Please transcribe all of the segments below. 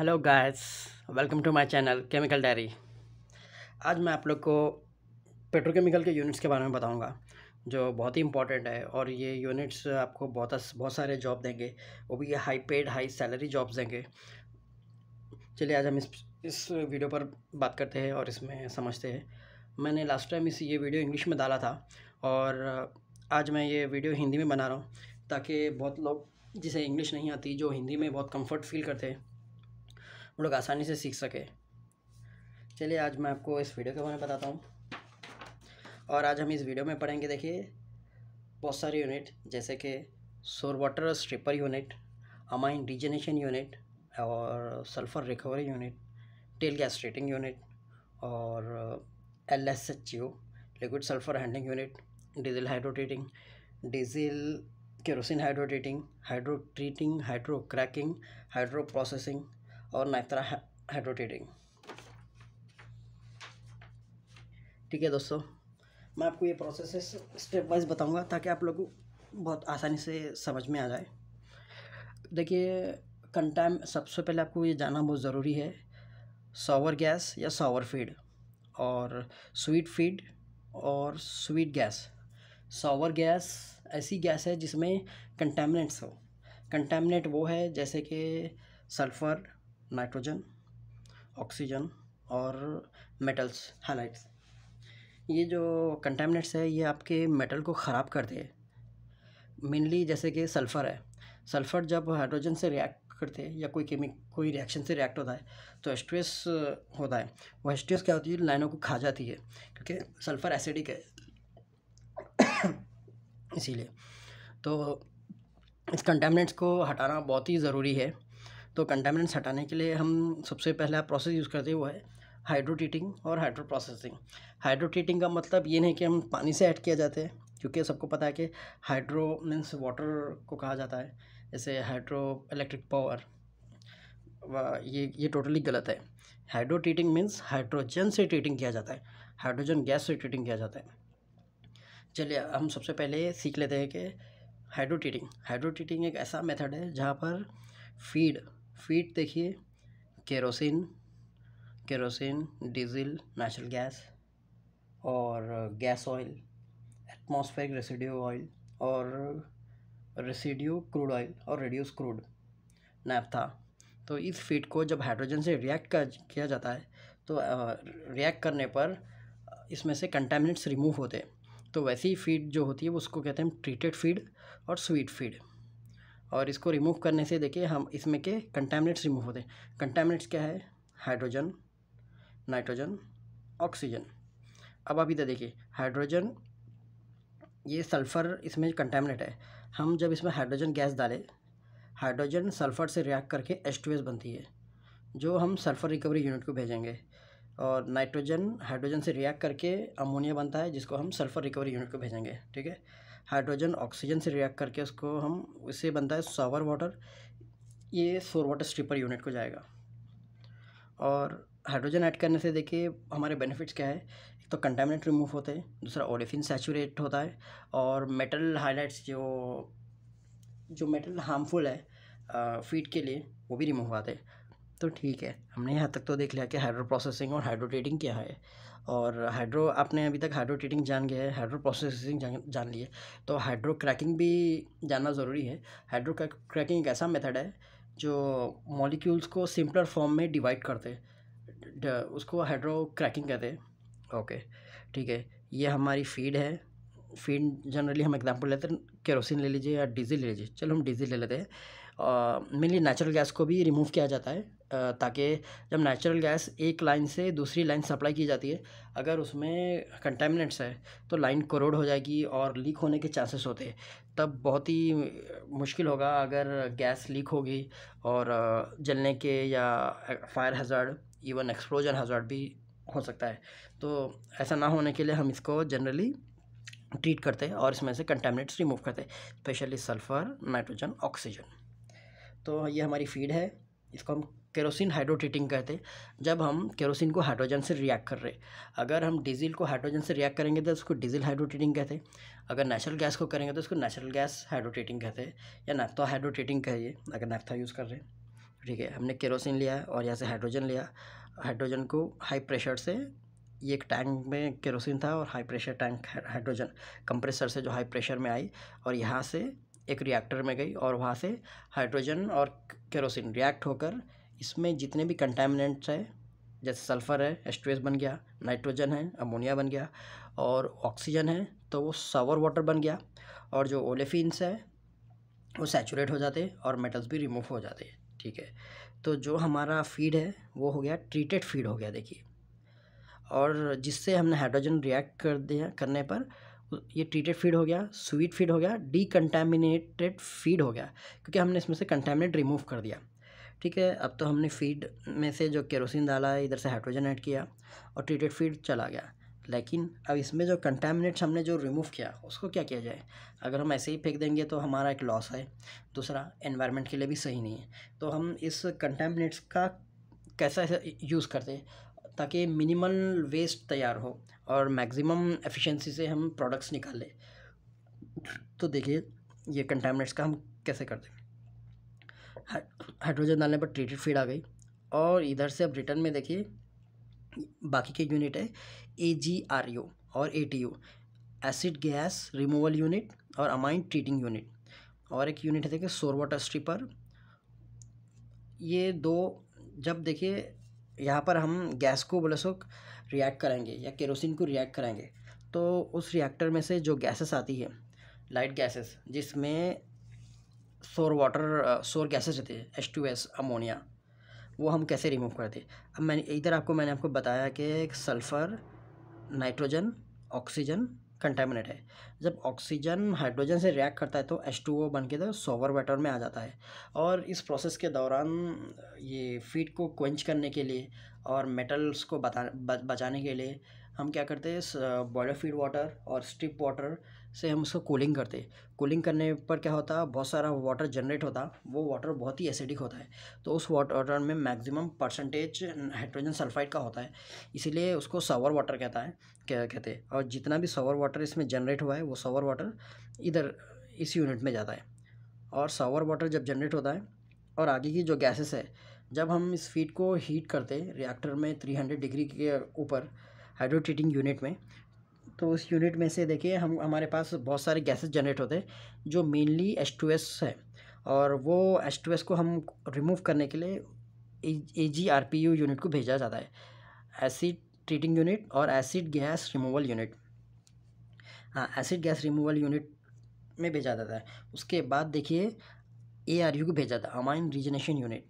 Hello guys welcome to my channel chemical diary आज मैं आप लोग को पेट्रोकेमिकल के यूनिट्स के बारे में बताऊंगा जो बहुत ही इंपॉर्टेंट है और ये यूनिट्स आपको बहुत बहुत सारे जॉब देंगे वो भी ये high paid high salary jobs देंगे चलिए आज हम इस इस वीडियो पर बात करते हैं और इसमें समझते हैं मैंने लास्ट टाइम इस ये वीडियो इंग्लिश में डाला था और आज मैं ये वीडियो हिंदी में बना रहा हूँ ताकि बहुत लोग जिसे इंग्लिश नहीं आती जो हिंदी में बहुत कंफर्ट फील करते हैं हम लोग आसानी से सीख सके चलिए आज मैं आपको इस वीडियो के बारे में बताता हूँ और आज हम इस वीडियो में पढ़ेंगे देखिए बहुत सारे यूनिट जैसे कि sour water stripper unit amine degeneration unit और sulphur recovery unit tail gas treating unit और L S H U liquid sulphur handling unit diesel hydrotreating diesel kerosene hydrotreating hydrotreating hydro cracking hydro processing और naphtha हाइड्रोटेटिंग ठीक है दोस्तों मैं आपको ये process step wise बताऊंगा ताकि आप लोग को बहुत आसानी से समझ में आ जाए देखिए कंटाम सबसे पहले आपको ये जाना बहुत ज़रूरी है सॉवर गैस या सॉवर फीड और स्वीट फीड और स्वीट गैस सॉवर गैस ऐसी गैस है जिसमें कंटेमिनेट्स हो कंटेमिनेट वो है जैसे कि सल्फ़र नाइट्रोजन ऑक्सीजन और मेटल्स हाइलाइट्स ये जो कंटेमिनेट्स है ये आपके मेटल को ख़राब करते हैं मेनली जैसे कि सल्फ़र है सल्फ़र जब हाइड्रोजन से रिएक्ट करते हैं या कोई केमिक कोई रिएक्शन से रिएक्ट होता है तो एस्ट्रेस होता है वह एस्ट्रेस क्या होती है लाइनों को खा जाती है क्योंकि सल्फ़र एसिडिक है इसीलिए तो इस कंटेमिनेट्स को हटाना बहुत ही ज़रूरी है तो कंटेमेंट्स हटाने के लिए हम सबसे पहला प्रोसेस यूज़ करते हुए है हाइड्रोटीटिंग और हाइड्रो प्रोसेसिंग हाइड्रोटीटिंग का मतलब ये नहीं कि हम पानी से ऐड किया जाते हैं क्योंकि सबको पता है कि हाइड्रो मीन्स वाटर को कहा जाता है जैसे हाइड्रो इलेक्ट्रिक पावर ये ये टोटली गलत है हाइड्रो ट्रीटिंग मीन्स हाइड्रोजन से ट्रीटिंग किया जाता है हाइड्रोजन गैस से ट्रीटिंग किया जाता है चलिए हम सबसे पहले सीख लेते हैं कि हाइड्रो ट्रीटिंग हाइड्रो ट्रीटिंग एक ऐसा मेथड है जहाँ पर फीड फीट देखिए kerosene kerosene diesel natural gas और gas oil atmospheric residue oil और रेसिड्यू क्रूड ऑयल और रिड्यूस क्रूड नैप्था तो इस फीट को जब हाइड्रोजन से रिएक्ट किया जाता है तो रिएक्ट करने पर इसमें से कंटेमिनेट्स रिमूव होते हैं तो वैसी ही फीड जो होती है उसको कहते हैं ट्रीटेड फीड और स्वीट फीड और इसको रिमूव करने से देखिए हम इसमें के कंटेमिनेट्स रिमूव होते हैं कंटेमिनेट्स क्या है हाइड्रोजन नाइट्रोजन ऑक्सीजन अब आप इधर देखिए हाइड्रोजन ये सल्फ़र इसमें कंटेमिनेट है हम जब इसमें हाइड्रोजन गैस डालें हाइड्रोजन सल्फ़र से रिएक्ट करके एच टू एस बनती है जो हम सल्फ़र रिकवरी यूनिट को भेजेंगे और नाइट्रोजन हाइड्रोजन से रिएक्ट करके अमोनिया बनता है जिसको हम सल्फ़र रिकवरी यूनिट को भेजेंगे ठीक है हाइड्रोजन ऑक्सीजन से रिएक्ट करके उसको हम इससे बनता है सावर वाटर ये सोर वाटर स्ट्रिपर यूनिट को जाएगा और हाइड्रोजन ऐड करने से देखिए हमारे बेनिफिट्स क्या है एक तो कंटामिनेंट रिमूव होते हैं दूसरा ओलिफिन सेचूरेट होता है और मेटल हाइलाइट्स जो जो मेटल हार्मफुल है फीड के लिए वो भी रिमूव आते हैं तो ठीक है हमने यहाँ तक तो देख लिया कि हाइड्रो प्रोसेसिंग और हाइड्रो ट्रेडिंग क्या है और हाइड्रो आपने अभी तक हाइड्रो ट्रीटिंग जान गया है हाइड्रो प्रोसेसिंग जान, जान ली है तो हाइड्रो क्रैकिंग भी जानना ज़रूरी है हाइड्रो क्रैकिंग एक ऐसा मेथड है जो मॉलिक्यूल्स को सिंपलर फॉर्म में डिवाइड करते उसको हाइड्रो क्रैकिंग कहते ओके ठीक है ये हमारी फीड है फीड जनरली हम एग्जांपल लेते हैं केरोसिन ले लीजिए या डीजल ले लीजिए चलो हम डीजल ले लेते हैं मेनली नेचुरल गैस को भी रिमूव किया जाता है ताकि जब नेचुरल गैस एक लाइन से दूसरी लाइन सप्लाई की जाती है अगर उसमें कंटेमिनेंट्स है तो लाइन करोड़ हो जाएगी और लीक होने के चांसेस होते हैं तब बहुत ही मुश्किल होगा अगर गैस लीक होगी और जलने के या फायर हज़ार्ड इवन एक्सप्लोजन हज़ार भी हो सकता है तो ऐसा ना होने के लिए हम इसको जनरली ट्रीट करते हैं और इसमें से कंटेमिनेट्स रिमूव करते हैं स्पेशली सल्फ़र नाइट्रोजन ऑक्सीजन तो ये हमारी फीड है इसको हम केरोसिन हाइड्रोटीटिंग कहते हैं जब हम केरोसिन को हाइड्रोजन से रिएक्ट कर रहे अगर हम डीजल को हाइड्रोजन से रिएक्ट करेंगे तो उसको डीजल हाइड्रोटीटिंग कहते हैं अगर नेचुरल गैस को करेंगे तो उसको नेचुरल गैस हाइड्रोटीटिंग कहते हैं या नैफ्था हाइड्रोटीटिंग कहिए अगर नैफ्था यूज़ कर रहे हैं ठीक है हमने केरोसिन लिया और यहाँ से हाइड्रोजन लिया हाइड्रोजन को हाई प्रेशर से ये एक टैंक में केरोसिन था और high pressure tank hydrogen compressor से जो हाई प्रेशर में आई और यहाँ से एक रिएक्टर में गई और वहाँ से हाइड्रोजन और केरोसिन रिएक्ट होकर इसमें जितने भी कंटेमिनेंट्स है जैसे सल्फ़र है एच टू एस बन गया नाइट्रोजन है अमोनिया बन गया और ऑक्सीजन है तो वो सावर वाटर बन गया और जो ओलेफिन्स है वो सैचुरेट हो जाते और मेटल्स भी रिमूव हो जाते ठीक है तो जो हमारा फीड है वो हो गया ट्रीटेड फीड हो गया देखिए और जिससे हमने हाइड्रोजन रिएक्ट कर दिया करने पर ये ट्रीटेड फीड हो गया स्वीट फीड हो गया डी फीड हो गया क्योंकि हमने इसमें से कंटेमिनेट रिमूव कर दिया ठीक है अब तो हमने फीड में से जो केरोसिन डाला है इधर से हाइड्रोजन ऐड किया और ट्रीटेड फीड चला गया लेकिन अब इसमें जो कंटेमिनेट्स हमने जो रिमूव किया उसको क्या किया जाए अगर हम ऐसे ही फेंक देंगे तो हमारा एक लॉस है दूसरा एनवायरनमेंट के लिए भी सही नहीं है तो हम इस कंटेमिनेट्स का कैसा यूज़ करते हैं ताकि मिनिमल वेस्ट तैयार हो और मैक्सिमम एफिशिएंसी से हम प्रोडक्ट्स निकाल लें तो देखिए ये कंटेमिनेट्स का हम कैसे करते हैं हाइड्रोजन डालने पर ट्रीटेड फीड आ गई और इधर से अब रिटर्न में देखिए बाकी के यूनिट है ए जी आर यू और A T U acid gas removal unit और अमाइन ट्रीटिंग यूनिट और एक यूनिट है देखिए सोर वाटर स्ट्रीपर ये दो जब देखिए यहाँ पर हम गैस को बोले सो रिएक्ट कराएंगे या केरोसिन को रिएक्ट कराएंगे तो उस रिएक्टर में से जो गैसेस आती है लाइट गैसेस जिसमें सोर वाटर सोर गैसेज रहते हैं एच टू एस अमोनिया वो हम कैसे रिमूव करते अब मैंने इधर आपको मैंने आपको बताया कि सल्फ़र नाइट्रोजन ऑक्सीजन कंटेमिनेट है जब ऑक्सीजन हाइड्रोजन से रिएक्ट करता है तो एच टू ओ बन के सोवर वाटर में आ जाता है और इस प्रोसेस के दौरान ये फीड को क्वेंच करने के लिए और मेटल्स को बता बचाने के लिए हम क्या करते हैं बॉयलर फीड वाटर और स्ट्रिप वाटर से हम उसको कूलिंग करते कूलिंग करने पर क्या होता है बहुत सारा वाटर जनरेट होता वो वाटर बहुत ही एसिडिक होता है तो उस वाटर में मैक्सिमम परसेंटेज हाइड्रोजन सल्फाइड का होता है इसीलिए उसको सावर वाटर कहता है क्या कहते हैं और जितना भी सावर वाटर इसमें जनरेट हुआ है वो सावर वाटर इधर इस यूनिट में जाता है और सावर वाटर जब जनरेट होता है और आगे की जो गैसेस है जब हम इस फीड को हीट करते रिएक्टर में 300 डिग्री के ऊपर हाइड्रोट्रीटिंग यूनिट में तो उस यूनिट में से देखिए हम हमारे पास बहुत सारे गैसेस जनरेट होते हैं जो मेनली एच टू एस है और वो एच टू एस को हम रिमूव करने के लिए A G R P U unit को भेजा जाता है एसिड ट्रीटिंग यूनिट और एसिड गैस रिमूवल यूनिट हाँ एसिड गैस रिमूवल यूनिट में भेजा जाता है उसके बाद देखिए ए आर यू को भेजा जाता है amine regeneration unit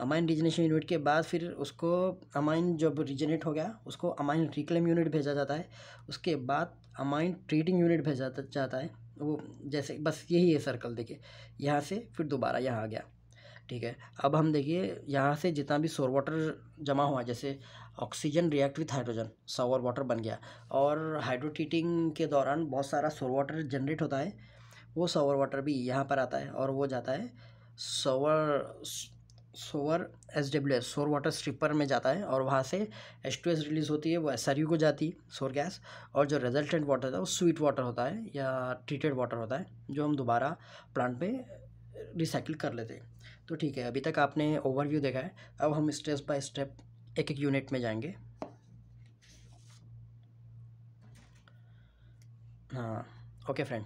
amine regeneration unit के बाद फिर उसको अमाइन जब रिजनेट हो गया उसको अमाइन रिक्लेम यूनिट भेजा जाता है उसके बाद अमाइन ट्रीटिंग यूनिट भेजा जाता है वो जैसे बस यही है सर्कल देखिए यहाँ से फिर दोबारा यहाँ आ गया ठीक है अब हम देखिए यहाँ से जितना भी सोर वाटर जमा हुआ जैसे oxygen react with hydrogen sour water बन गया और हाइड्रोट्रीटिंग के दौरान बहुत सारा सोर वाटर जनरेट होता है वो सोवर वाटर भी यहाँ पर आता है और वो जाता है sour sour S W S sour water stripper में जाता है और वहाँ से एच टू एस रिलीज़ होती है वो एस आर यू को जाती है सोर गैस और जो रेजल्टेंट वाटर होता है वो स्वीट वाटर होता है या ट्रीटेड वाटर होता है जो हम दोबारा प्लांट में रिसाइकिल कर लेते हैं तो ठीक है अभी तक आपने ओवरव्यू देखा है अब हम स्टेप बाय स्टेप एक एक यूनिट में जाएंगे हाँ ओके फ्रेंड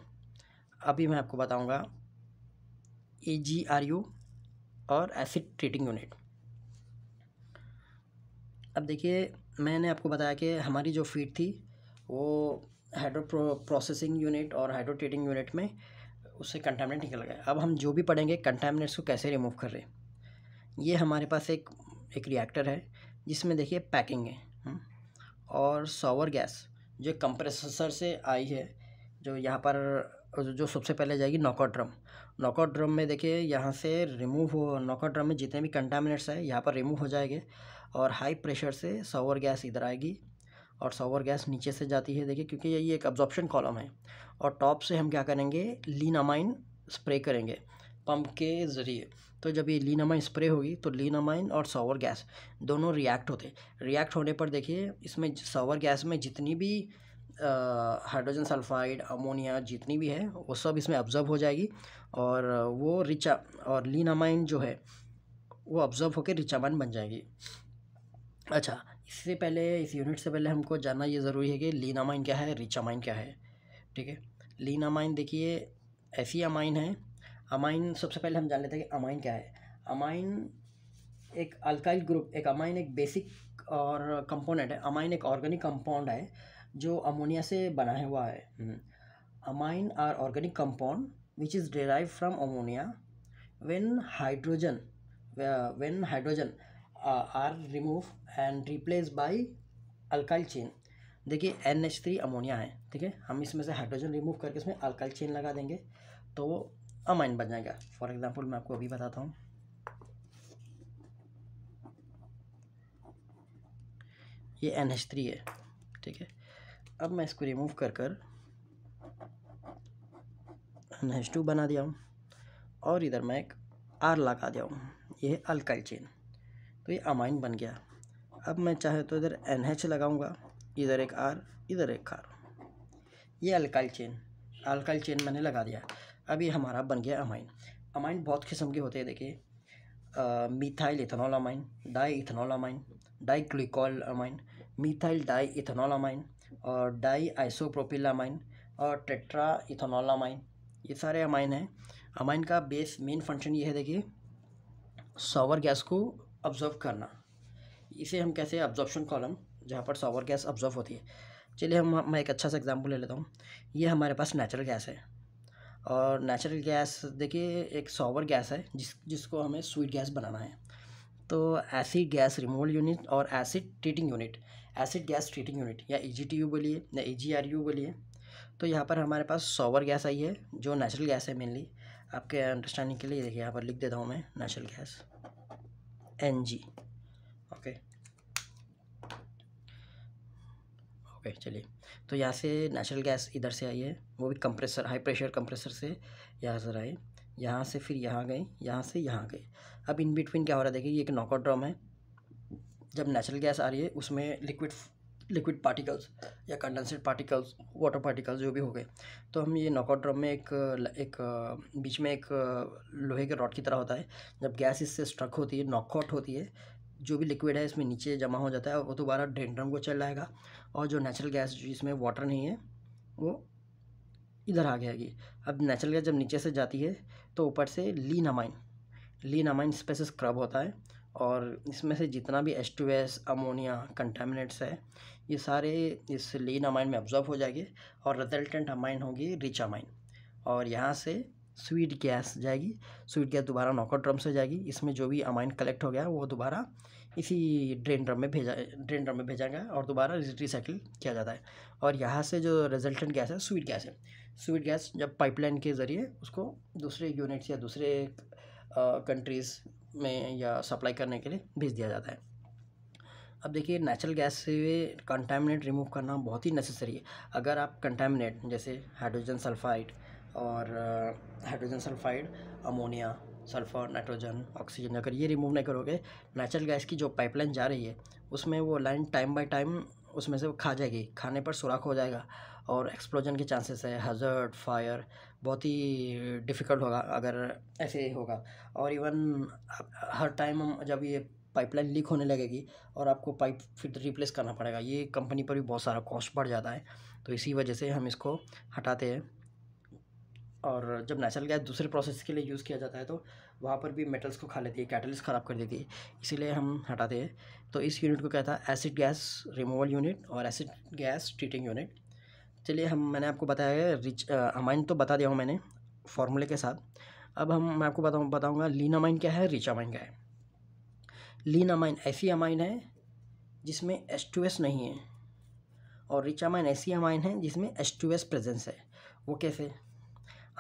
अभी मैं आपको बताऊँगा ए जी आर यू और एसिड ट्रीटिंग यूनिट अब देखिए मैंने आपको बताया कि हमारी जो फीड थी वो हाइड्रो प्रोसेसिंग यूनिट और हाइड्रो ट्रीटिंग यूनिट में उससे कंटामिनेट निकल गया अब हम जो भी पढ़ेंगे कंटामिनेट्स को कैसे रिमूव कर रहे हैं ये हमारे पास एक एक रिएक्टर है जिसमें देखिए पैकिंग है हम्म, और सॉवर गैस जो कंप्रेसर से आई है जो यहाँ पर जो सबसे पहले जाएगी नॉकआउट ड्रम नॉकआउट ड्रम में देखिए यहाँ से रिमूव हो नॉकआउट ड्रम में जितने भी कंटामिनेट्स हैं यहाँ पर रिमूव हो जाएंगे और हाई प्रेशर से सावर गैस इधर आएगी और सावर गैस नीचे से जाती है देखिए क्योंकि यही एक अब्जॉर्प्शन कॉलम है और टॉप से हम क्या करेंगे लीन अमाइन स्प्रे करेंगे पंप के ज़रिए तो जब ये लीनामाइन स्प्रे होगी तो लीनामाइन और सावर गैस दोनों रिएक्ट होते रिएक्ट होने पर देखिए इसमें सावर गैस में जितनी भी हाइड्रोजन सल्फाइड अमोनिया जितनी भी है वो सब इसमें ऑब्जर्व हो जाएगी और वो रिचा और लीनामाइन जो है वो ऑब्जर्व होकर रिचामाइन बन जाएगी अच्छा इससे पहले इस यूनिट से पहले हमको जानना ये ज़रूरी है कि लीनामाइन क्या है रिचामाइन क्या है ठीक है लीनामाइन देखिए ऐसी अमाइन है अमाइन सबसे पहले हम जान लेते हैं कि अमाइन क्या है अमाइन एक अल्काइल ग्रुप एक अमाइन एक बेसिक और कंपोनेंट है अमाइन एक ऑर्गेनिक कंपाउंड है जो अमोनिया से बना हुआ है hmm. Amine are organic compound which is derive from ammonia when hydrogen when hydrogen are remove and replace by alkyl chain देखिए एन एच थ्री अमोनिया है ठीक है हम इसमें से हाइड्रोजन रिमूव करके इसमें अल्काइल चेन लगा देंगे तो अमाइन बन जाएगा फॉर एग्जांपल मैं आपको अभी बताता हूँ ये एन एच थ्री है ठीक है अब मैं इसको रिमूव कर कर एच टू बना दिया हूँ और इधर मैं एक आर लगा दिया हूँ ये अल्काइल चेन तो ये अमाइन बन गया अब मैं चाहे तो इधर एन एच लगाऊँगा इधर एक आर इधर एक आर ये अल्काइल चेन अल्काइल चेन मैंने लगा दिया अब ये हमारा बन गया अमाइन अमाइन बहुत किस्म के होते हैं देखिए methyl ethanol amine di ethanol amine di glycol amine methyl di ethanolamine और डाई आइसोप्रोपिलामाइन और टेट्रा इथेनोलामाइन ये सारे अमाइन हैं अमाइन का बेस मेन फंक्शन ये है देखिए सॉवर गैस को ऑब्जर्व करना इसे हम कैसे ऑब्जॉर्बन कॉलम जहाँ पर सॉवर गैस ऑब्जॉर्व होती है चलिए हम मैं एक अच्छा सा एग्जाम्पल ले लेता हूँ ये हमारे पास नेचुरल गैस है और नेचुरल गैस देखिए एक सॉवर गैस है जिस जिसको हमें स्वीट गैस बनाना है तो एसिड गैस रिमूवल यूनिट और acid treating unit acid gas treating unit या ई e बोलिए या ई e बोलिए तो यहाँ पर हमारे पास सॉवर गैस आई है जो नेचुरल गैस है मेनली आपके अंडरस्टैंडिंग के लिए देखिए यहाँ पर लिख देता हूँ मैं natural gas N G okay okay चलिए तो यहाँ से नेचुरल गैस इधर से आई है वो भी कंप्रेसर हाई प्रेशर कंप्रेसर से यहाँ से आई यहाँ से फिर यहाँ गए यहाँ से यहाँ गए अब इन बिटवीन क्या हो रहा है देखिए ये एक नॉकआउट ड्रम है जब नेचुरल गैस आ रही है उसमें लिक्विड लिक्विड पार्टिकल्स या कंडेंसेड पार्टिकल्स वाटर पार्टिकल्स जो भी हो गए तो हम ये नॉकआउट ड्रम में एक एक बीच में एक लोहे के रॉड की तरह होता है जब गैस इससे स्ट्रक होती है नॉकआउट होती है जो भी लिक्विड है इसमें नीचे जमा हो जाता है वो दोबारा ड्रेन ड्रम को चल जाएगा और जो नेचुरल गैस जिसमें वाटर नहीं है वो इधर आ जाएगी अब नेचुरल गैस जब नीचे से जाती है तो ऊपर से लीन अमाइन लीन अमाइन स्पेसिस क्रब होता है और इसमें से जितना भी H two S ammonia contaminants है ये सारे इस लीन अमाइन में ऑब्जॉर्व हो जाएंगे और रिजल्टेंट अमाइन होगी रिच अमाइन और यहाँ से स्वीट गैस जाएगी स्वीट गैस दोबारा नॉकआउट ड्रम से जाएगी इसमें जो भी अमाइन कलेक्ट हो गया वो दोबारा इसी ड्रेन ड्रम में भेजा ड्रेन ड्रम में भेजा गया और दोबारा रिसाइकिल किया जाता है और यहाँ से जो रिजल्टेंट गैस है स्वीट गैस है स्वीट गैस जब पाइपलाइन के ज़रिए उसको दूसरे यूनिट्स या दूसरे कंट्रीज़ में या सप्लाई करने के लिए भेज दिया जाता है अब देखिए नेचुरल गैस से कंटामिनेट रिमूव करना बहुत ही नेसेसरी है अगर आप कंटामिनेट जैसे हाइड्रोजन सल्फाइड और hydrogen sulphide ammonia sulphur nitrogen oxygen अगर ये रिमूव नहीं करोगे नेचुरल गैस की जो पाइपलाइन जा रही है उसमें वो लाइन टाइम बाय टाइम उसमें से वो खा जाएगी खाने पर सुराख हो जाएगा और एक्सप्लोजन के चांसेस है हजर्ड फायर बहुत ही डिफ़िकल्ट होगा अगर ऐसे होगा और इवन हर टाइम हम जब ये पाइपलाइन लीक होने लगेगी और आपको पाइप फिर रिप्लेस करना पड़ेगा ये कंपनी पर भी बहुत सारा कॉस्ट बढ़ जाता है तो इसी वजह से हम इसको हटाते हैं और जब नेचुरल गैस दूसरे प्रोसेस के लिए यूज़ किया जाता है तो वहाँ पर भी मेटल्स को खा लेती है कैटलिस्ट ख़राब कर देती है इसीलिए हम हटाते हैं तो इस यूनिट को कहता है एसिड गैस रिमूवल यूनिट और एसिड गैस ट्रीटिंग यूनिट चलिए हम मैंने आपको बताया है रिच अमाइन तो बता दिया हूँ मैंने फॉर्मूले के साथ अब हम मैं आपको बताऊँ बताऊँगा लीन अमाइन क्या है रिच अमाइन क्या है लीन अमाइन ऐसी अमाइन है जिसमें एस टू एस नहीं है और रिच अमाइन ऐसी अमाइन है जिसमें एस टू एस प्रेजेंस है वो कैसे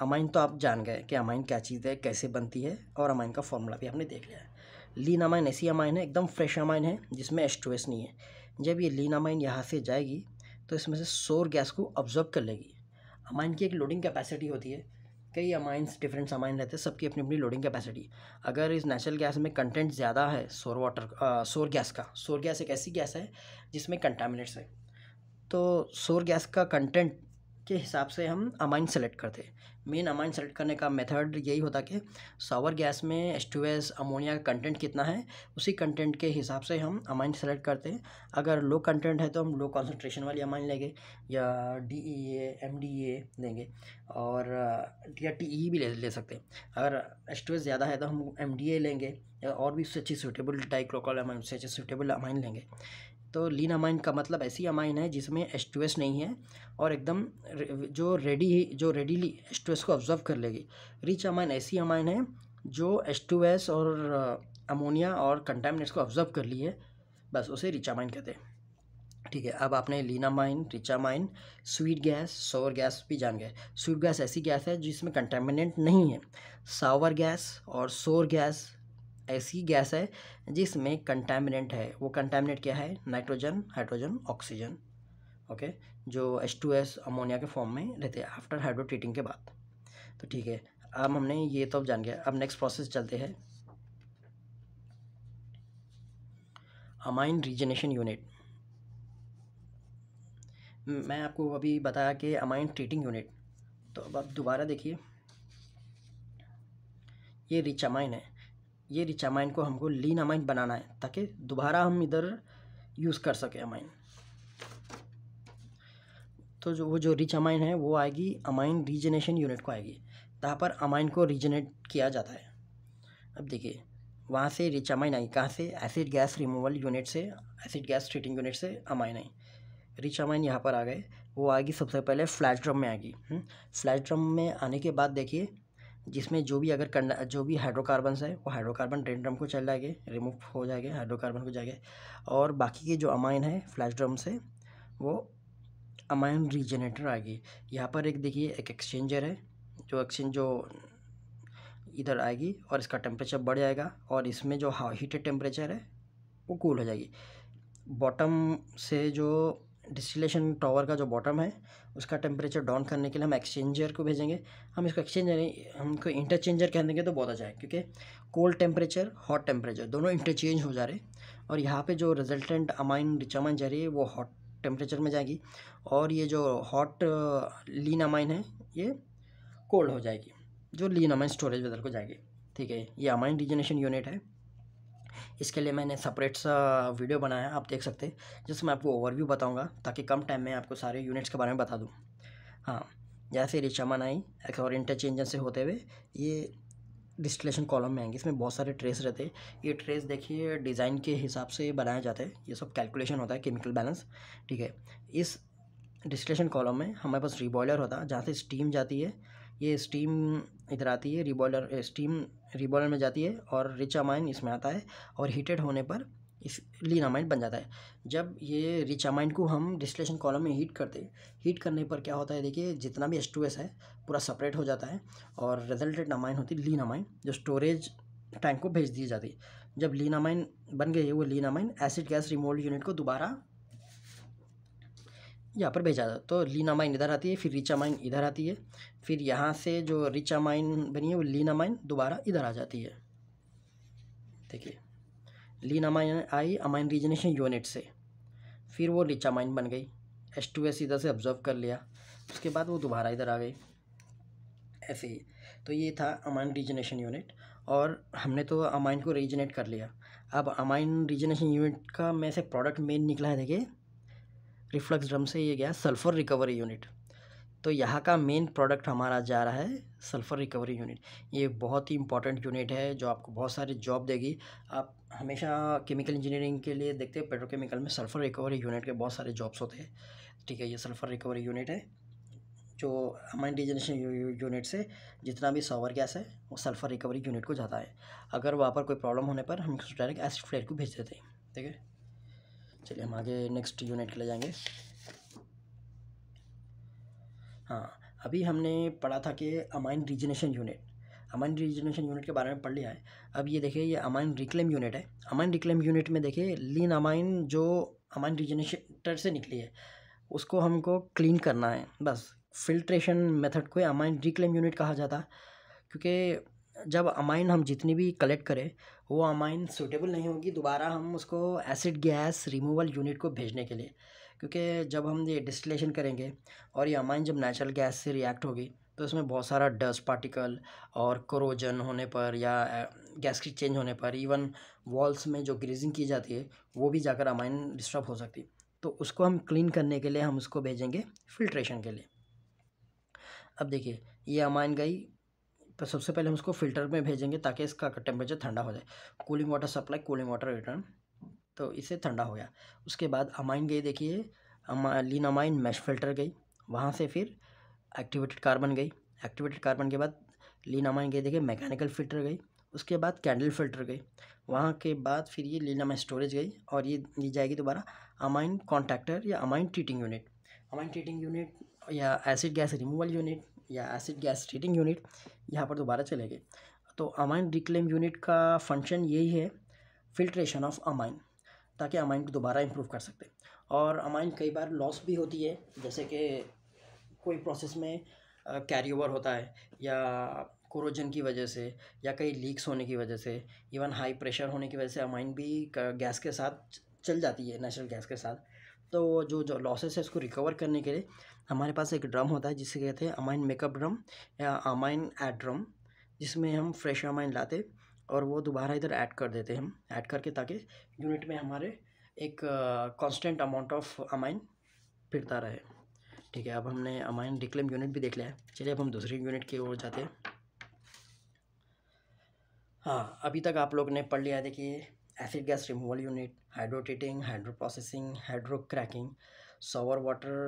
अमाइन तो आप जान गए कि अमाइन क्या चीज़ है कैसे बनती है और अमाइन का फॉर्मूला भी आपने देख लिया है लीन अमाइन ऐसी अमाइन है एकदम फ्रेश अमाइन है जिसमें एस टू एस नहीं है जब ये लीन अमाइन यहाँ से जाएगी तो इसमें से सोर गैस को ऑब्जॉर्ब कर लेगी अमाइन की एक लोडिंग कैपेसिटी होती है कई अमाइंस डिफरेंट अमाइन रहते हैं सबकी अपनी अपनी लोडिंग कैपेसिटी अगर इस नेचुरल गैस में कंटेंट ज़्यादा है सोर वाटर सोर गैस का सोर गैस एक ऐसी गैस है जिसमें कंटामिनेट्स है तो सोर गैस का कंटेंट के हिसाब से हम अमाइन सेलेक्ट करते मेन अमाइन सेलेक्ट करने का मेथड यही होता कि सावर गैस में एस टू एस अमोनिया का कंटेंट कितना है उसी कंटेंट के हिसाब से हम अमाइन सेलेक्ट करते हैं अगर लो कंटेंट है तो हम लो कॉन्सनट्रेशन वाली अमाइन लेंगे या D E A M D A लेंगे और या टी ई e भी ले, ले सकते हैं अगर एस टू एस ज़्यादा है तो हम एम डी ए लेंगे या और भी उससे अच्छी सूटेबल डाइक्रोकॉल अमाइन उससे अच्छी सूटेबल अमाइन लेंगे तो लीन अमाइन का मतलब ऐसी अमाइन है जिसमें एच टू एस नहीं है और एकदम जो रेडी जो रेडीली एस टू एस को ऑब्जर्व कर लेगी रिच अमाइन ऐसी अमाइन है जो एस टू एस और अमोनिया और कंटेमिनेट्स को ऑब्जर्व कर ली है बस उसे रिचामाइन कहते हैं ठीक है अब आपने lean amine rich amine sweet gas sour gas भी जान गए स्वीट गैस ऐसी गैस है जिसमें कंटेमिनेंट नहीं है सावर गैस और सोर गैस ऐसी गैस है जिसमें कंटेमिनेंट है वो कंटेमिनेंट क्या है नाइट्रोजन हाइड्रोजन ऑक्सीजन ओके जो एच टू एस अमोनिया के फॉर्म में रहते हैं आफ्टर हाइड्रो ट्रीटिंग के बाद तो ठीक है अब हमने ये तो अब जान गया अब नेक्स्ट प्रोसेस चलते हैं अमाइन रीजनेशन यूनिट मैं आपको अभी बताया कि अमाइन ट्रीटिंग यूनिट तो अब आप दोबारा देखिए ये रिच अमाइन है ये रिच अमाइन को हमको लीन अमाइन बनाना है ताकि दोबारा हम इधर यूज़ कर सकें अमाइन तो जो वो जो रिच अमाइन है वो आएगी अमाइन रीजनेशन यूनिट को आएगी जहाँ पर अमाइन को रीजनेट किया जाता है अब देखिए वहाँ से रिच अमाइन आई कहाँ से एसिड गैस रिमूवल यूनिट से एसिड गैस ट्रीटिंग यूनिट से अमाइन आई रिच अमाइन यहाँ पर आ गए वो आएगी सबसे पहले फ्लैश ड्रम में आएगी हम्म, फ्लैश ड्रम में आने के बाद देखिए जिसमें जो भी अगर जो भी हाइड्रोकार्बन है वो हाइड्रोकार्बन ड्रेन ड्रम को चल जाएंगे रिमूव हो जाएंगे हाइड्रोकार्बन को जाएंगे और बाकी के जो अमाइन है फ्लैश ड्रम से वो अमाइन रीजनरेटर आएगी यहाँ पर एक देखिए एक एक्सचेंजर है जो एक्सचेंज जो इधर आएगी और इसका टेम्परेचर बढ़ जाएगा और इसमें जो हीटेड टेम्परेचर है वो कूल हो जाएगी बॉटम से जो डिस्टिलेशन टावर का जो बॉटम है उसका टेम्परेचर डाउन करने के लिए हम एक्सचेंजर को भेजेंगे हम इसको एक्सचेंजर हमको इंटरचेंजर कह देंगे तो बहुत अच्छा है क्योंकि कोल्ड टेम्परेचर हॉट टेम्परेचर दोनों इंटरचेंज हो जा रहे और यहाँ पे जो रिजल्टेंट अमाइन रिच अमाइन जा रही है वो हॉट टेम्परेचर में जाएगी और ये जो हॉट लीन अमाइन है ये कोल्ड हो जाएगी जो लीन अमाइन स्टोरेज वेदर को जाएगी ठीक है ये अमाइन रिजनेशन यूनिट है इसके लिए मैंने सेपरेट सा वीडियो बनाया आप देख सकते हैं जिसमें आपको ओवरव्यू बताऊंगा ताकि कम टाइम में आपको सारे यूनिट्स के बारे में बता दूँ हाँ जैसे रिचामन आई और इंटरचेंजन से होते हुए ये डिस्टलेशन कॉलम में आएंगे इसमें बहुत सारे ट्रेस रहते हैं ये ट्रेस देखिए डिज़ाइन के हिसाब से बनाए जाते हैं ये सब कैलकुलेशन होता है केमिकल बैलेंस ठीक है इस डिस्टलेशन कॉलम में हमारे पास रिबॉयलर होता है जहाँ से स्टीम जाती है ये स्टीम इधर आती है रिबॉलर स्टीम रिबॉलर में जाती है और रिचामाइन इसमें आता है और हीटेड होने पर इस लीनामाइन बन जाता है जब ये रिचामाइन को हम डिस्टिलेशन कॉलम में हीट करते हीट करने पर क्या होता है देखिए जितना भी एच एस है पूरा सेपरेट हो जाता है और रिजल्टेड नामाइन होती है लीनामाइन जो स्टोरेज टैंक को भेज दी जाती है जब लीनामाइन बन गई है वो lean amine acid gas removal unit को दोबारा यहाँ पर भेजा था तो लीना माइन इधर आती है फिर रिचा माइन इधर आती है फिर यहाँ से जो रिचा माइन बनी है वो लीना माइन दोबारा इधर आ जाती है देखिए लीना माइन आई अमाइन रिजनेशन यूनिट से फिर वो रिचा माइन बन गई एस टू एस इधर से ऑब्जर्व कर लिया उसके बाद वो दोबारा इधर आ गई ऐसे ही तो ये था अमाइन रिजनेशन यूनिट और हमने तो अमाइन को रिजनेट कर लिया अब अमाइन रिजनेशन यूनिट का में से प्रोडक्ट मेन निकला है देखिए रिफ्लक्स ड्रम से ये गया सल्फ़र रिकवरी यूनिट तो यहाँ का मेन प्रोडक्ट हमारा जा रहा है सल्फ़र रिकवरी यूनिट ये बहुत ही इंपॉर्टेंट यूनिट है जो आपको बहुत सारे जॉब देगी आप हमेशा केमिकल इंजीनियरिंग के लिए देखते हैं पेट्रोकेमिकल में सल्फ़र रिकवरी यूनिट के बहुत सारे जॉब्स होते हैं ठीक है ये सल्फ़र रिकवरी यूनिट है जो हमारे डिजनेशन यूनिट से जितना भी सॉवर गैस है वो सल्फ़र रिकवरी यूनिट को जाता है अगर वहाँ पर कोई प्रॉब्लम होने पर हम डायरेक्ट एसिड फ्लेट को भेज देते हैं ठीक है चलिए हम आगे नेक्स्ट यूनिट के ले जाएंगे हाँ अभी हमने पढ़ा था कि amine regeneration unit amine regeneration unit के बारे में पढ़ लिया है अब ये देखिए ये अमाइन रिक्लेम यूनिट है अमाइन रिक्लेम यूनिट में देखिए लीन अमाइन जो अमाइन रिजनेशन से निकली है उसको हमको क्लीन करना है बस फिल्ट्रेशन मेथड को अमाइन रिक्लेम यूनिट कहा जाता है क्योंकि जब अमाइन हम जितनी भी कलेक्ट करें वो अमाइन सूटेबल नहीं होगी दोबारा हम उसको एसिड गैस रिमूवल यूनिट को भेजने के लिए क्योंकि जब हम ये डिस्टिलेशन करेंगे और ये अमाइन जब नेचुरल गैस से रिएक्ट होगी तो इसमें बहुत सारा डस्ट पार्टिकल और क्रोजन होने पर या गैस्ट्रिक चेंज होने पर इवन वॉल्स में जो ग्रीजिंग की जाती है वो भी जाकर अमाइन डिस्टर्ब हो सकती तो उसको हम क्लीन करने के लिए हम उसको भेजेंगे फिल्ट्रेशन के लिए अब देखिए ये अमाइन गई तो सबसे पहले हम उसको फिल्टर में भेजेंगे ताकि इसका टेम्परेचर ठंडा हो जाए cooling water supply cooling water return तो इसे ठंडा हो गया उसके बाद अमाइन गई देखिए अमा, लीन अमाइन मैश फिल्टर गई वहाँ से फिर एक्टिवेटेड कार्बन गई एक्टिवेटेड कार्बन के बाद लीन अमाइन गई देखिए मैकेनिकल फिल्टर गई उसके बाद कैंडल फिल्टर गई वहाँ के बाद फिर ये लीन अमाइन स्टोरेज गई और ये ली जाएगी दोबारा अमाइन कॉन्टैक्टर या amine treating unit amine treating unit या एसिड गैस रिमूवल यूनिट या एसिड गैस ट्रीटिंग यूनिट यहाँ पर दोबारा चले गए तो अमाइन रिक्लेम यूनिट का फंक्शन यही है फिल्ट्रेशन ऑफ अमाइन ताकि अमाइन को दोबारा इम्प्रूव कर सकते और अमाइन कई बार लॉस भी होती है जैसे कि कोई प्रोसेस में कैरी ओवर होता है या कोरोजन की वजह से या कई लीक्स होने की वजह से इवन हाई प्रेशर होने की वजह से अमाइन भी गैस के साथ चल जाती है नेचुरल गैस के साथ तो जो जो लॉसेस है उसको रिकवर करने के लिए हमारे पास एक ड्रम होता है जिसे कहते हैं अमाइन मेकअप ड्रम या अमाइन एड ड्रम जिसमें हम फ्रेश अमाइन लाते और वो दोबारा इधर ऐड कर देते हम ऐड करके ताकि यूनिट में हमारे एक कांस्टेंट अमाउंट ऑफ अमाइन फिरता रहे ठीक है अब हमने अमाइन डिक्लेम यूनिट भी देख लिया है चलिए अब हम दूसरी यूनिट की ओर जाते हैं हाँ अभी तक आप लोग ने पढ़ लिया देखिए acid gas removal unit hydrotreating hydro processing hydro cracking sour water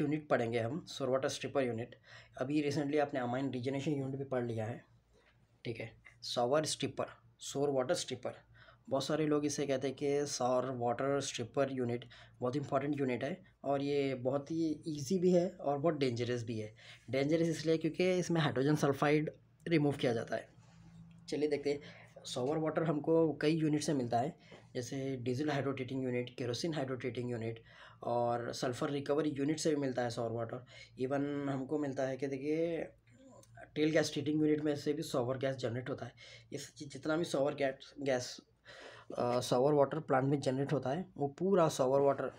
unit पढ़ेंगे हम सोर वाटर स्ट्रिपर यूनिट अभी रिसेंटली आपने अमाइन रिजनेशन यूनिट भी पढ़ लिया है ठीक है sour stripper sour water stripper बहुत सारे लोग इसे कहते हैं कि सौर वाटर स्ट्रिपर यूनिट बहुत इंपॉर्टेंट यूनिट है और ये बहुत ही इजी भी है और बहुत डेंजरस भी है डेंजरस इसलिए क्योंकि इसमें हाइड्रोजन सल्फाइड रिमूव किया जाता है चलिए देखते हैं वाटर हमको कई यूनिट से मिलता है जैसे diesel hydrotreating unit kerosene hydrotreating unit और सल्फ़र रिकवरी यूनिट से भी मिलता है सौर वाटर इवन हमको मिलता है कि देखिए टेल गैस ट्रीटिंग यूनिट में से भी सॉवर गैस जनरेट होता है इस जितना भी sour gas gas sour water plant में जनरेट होता है वो पूरा सॉवर वाटर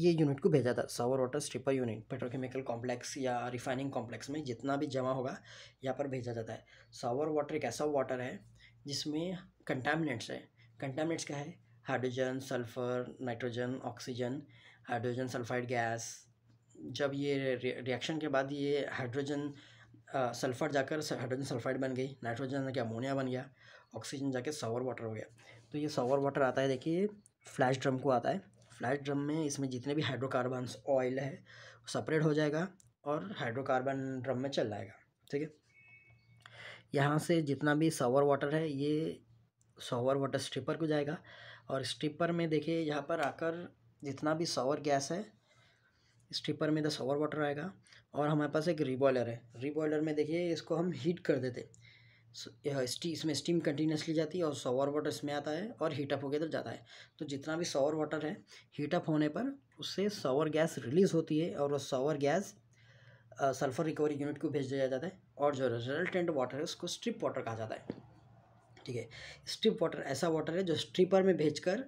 ये यूनिट को भेजा था sour water stripper unit petrochemical complex या रिफाइनिंग कॉम्प्लेक्स में जितना भी जमा होगा यहाँ पर भेजा जाता है सॉवर वाटर एक ऐसा वाटर है जिसमें कंटामिनेंट्स है कंटामिनेंट्स क्या है hydrogen sulphur nitrogen oxygen hydrogen sulphide gas जब ये रिएक्शन के बाद ये हाइड्रोजन सल्फ़र जाकर हाइड्रोजन सल्फ़ाइड बन गई नाइट्रोजन के अमोनिया बन गया ऑक्सीजन जाके सावर वाटर हो गया तो ये सावर वाटर आता है देखिए फ्लैश ड्रम को आता है फ्लैश ड्रम में इसमें जितने भी हाइड्रोकार्बन ऑयल है सेपरेट हो जाएगा और हाइड्रोकार्बन ड्रम में चल जाएगा ठीक है यहाँ से जितना भी सावर वाटर है ये सावर वाटर स्ट्रिपर को जाएगा और स्ट्रिपर में देखिए यहाँ पर आकर जितना भी सॉवर गैस है स्ट्रिपर में द सॉवर वाटर आएगा और हमारे पास एक रिबॉयलर है रिबॉयलर में देखिए इसको हम हीट कर देते इसमें स्टीम कंटिन्यूसली जाती है और सॉवर वाटर इसमें आता है और हीटअप होकर इधर जाता है तो जितना भी सॉवर वाटर है हीटअप होने पर उससे सॉवर गैस रिलीज़ होती है और वो sour gas sulphur recovery unit को भेज दिया जाता है और जो रिजल्टेंट वाटर है उसको स्ट्रिप वाटर कहा जाता है ठीक है स्ट्रिप वाटर ऐसा वाटर है जो स्ट्रिपर में भेज कर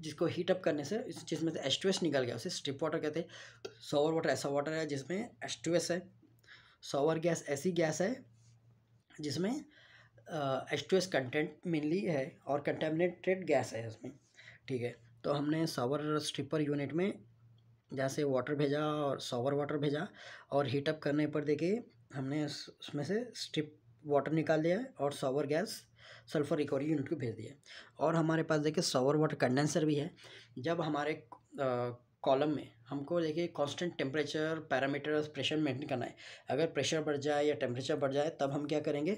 जिसको हीट अप करने से इस जिसमें से एच निकल गया उसे स्ट्रिप वाटर कहते हैं सॉवर वाटर ऐसा वाटर है जिसमें एच है सॉवर गैस ऐसी गैस है जिसमें एच कंटेंट मेनली है और कंटेमिनेटेड गैस है उसमें ठीक है तो हमने सोवर स्ट्रिपर यूनिट में जहाँ से वाटर भेजा और सॉवर वाटर भेजा और हीटअप करने पर देखिए हमने उसमें से स्ट्रिप वाटर निकाल दिया और sour gas sulphur recovery unit को भेज दिया और हमारे पास देखिए सावर वाटर कंडेंसर भी है जब हमारे कॉलम में हमको देखिए constant temperature parameter pressure maintain करना है अगर प्रेशर बढ़ जाए या टेम्परेचर बढ़ जाए तब हम क्या करेंगे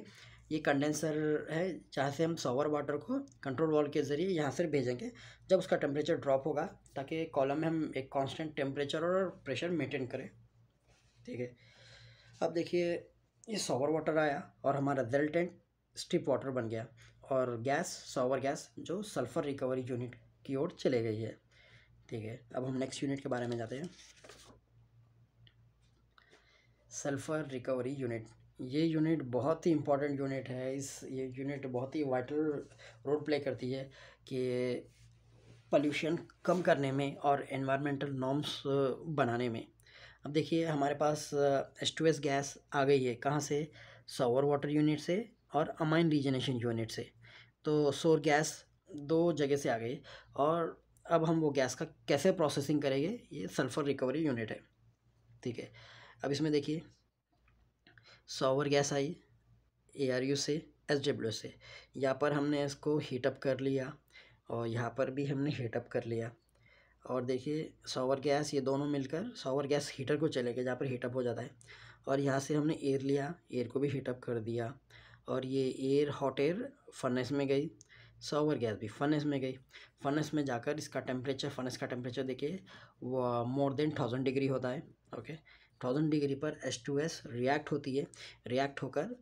ये कंडेंसर है जहाँ से हम सावर वाटर को कंट्रोल वॉल के ज़रिए यहाँ से भेजेंगे जब उसका टेम्परेचर ड्रॉप होगा ताकि कॉलम में हम एक कांस्टेंट टेम्परेचर और प्रेशर मेंटेन करें ठीक है अब देखिए ये सावर वाटर आया और हमारा रिजल्टेंट स्ट्रिप वाटर बन गया और गैस सॉवर गैस जो सल्फ़र रिकवरी यूनिट की ओर चले गई है ठीक है अब हम नेक्स्ट यूनिट के बारे में जाते हैं सल्फ़र रिकवरी यूनिट ये यूनिट बहुत ही इम्पॉर्टेंट यूनिट है इस ये यूनिट बहुत ही वाइटल रोल प्ले करती है कि पल्यूशन कम करने में और एनवायरमेंटल नॉर्म्स बनाने में अब देखिए हमारे पास एस टू एस गैस आ गई है कहाँ से सावर वाटर यूनिट से और अमाइन रीजनेशन यूनिट से तो सोर गैस दो जगह से आ गई और अब हम वो गैस का कैसे प्रोसेसिंग करेंगे ये सल्फ़र रिकवरी यूनिट है ठीक है अब इसमें देखिए सॉवर गैस आई ए आर यू से एस डब्ल्यू से यहाँ पर हमने इसको हीटअप कर लिया और यहाँ पर भी हमने हीटअप कर लिया और देखिए सॉवर गैस ये दोनों मिलकर सॉवर गैस हीटर को चले गए जहाँ पर हीटअप हो जाता है और यहाँ से हमने एयर लिया एयर को भी हीटअप कर दिया और ये एयर हॉट एयर फर्नेस में गई सॉवर गैस भी फर्नेस में गई फर्नेस में जाकर इसका टेम्परेचर फर्नेस का टेम्परेचर देखिए वो मोर देन थाउजेंड डिग्री होता है ओके थाउजेंड डिग्री पर एस टू एस रिएक्ट होती है रिएक्ट होकर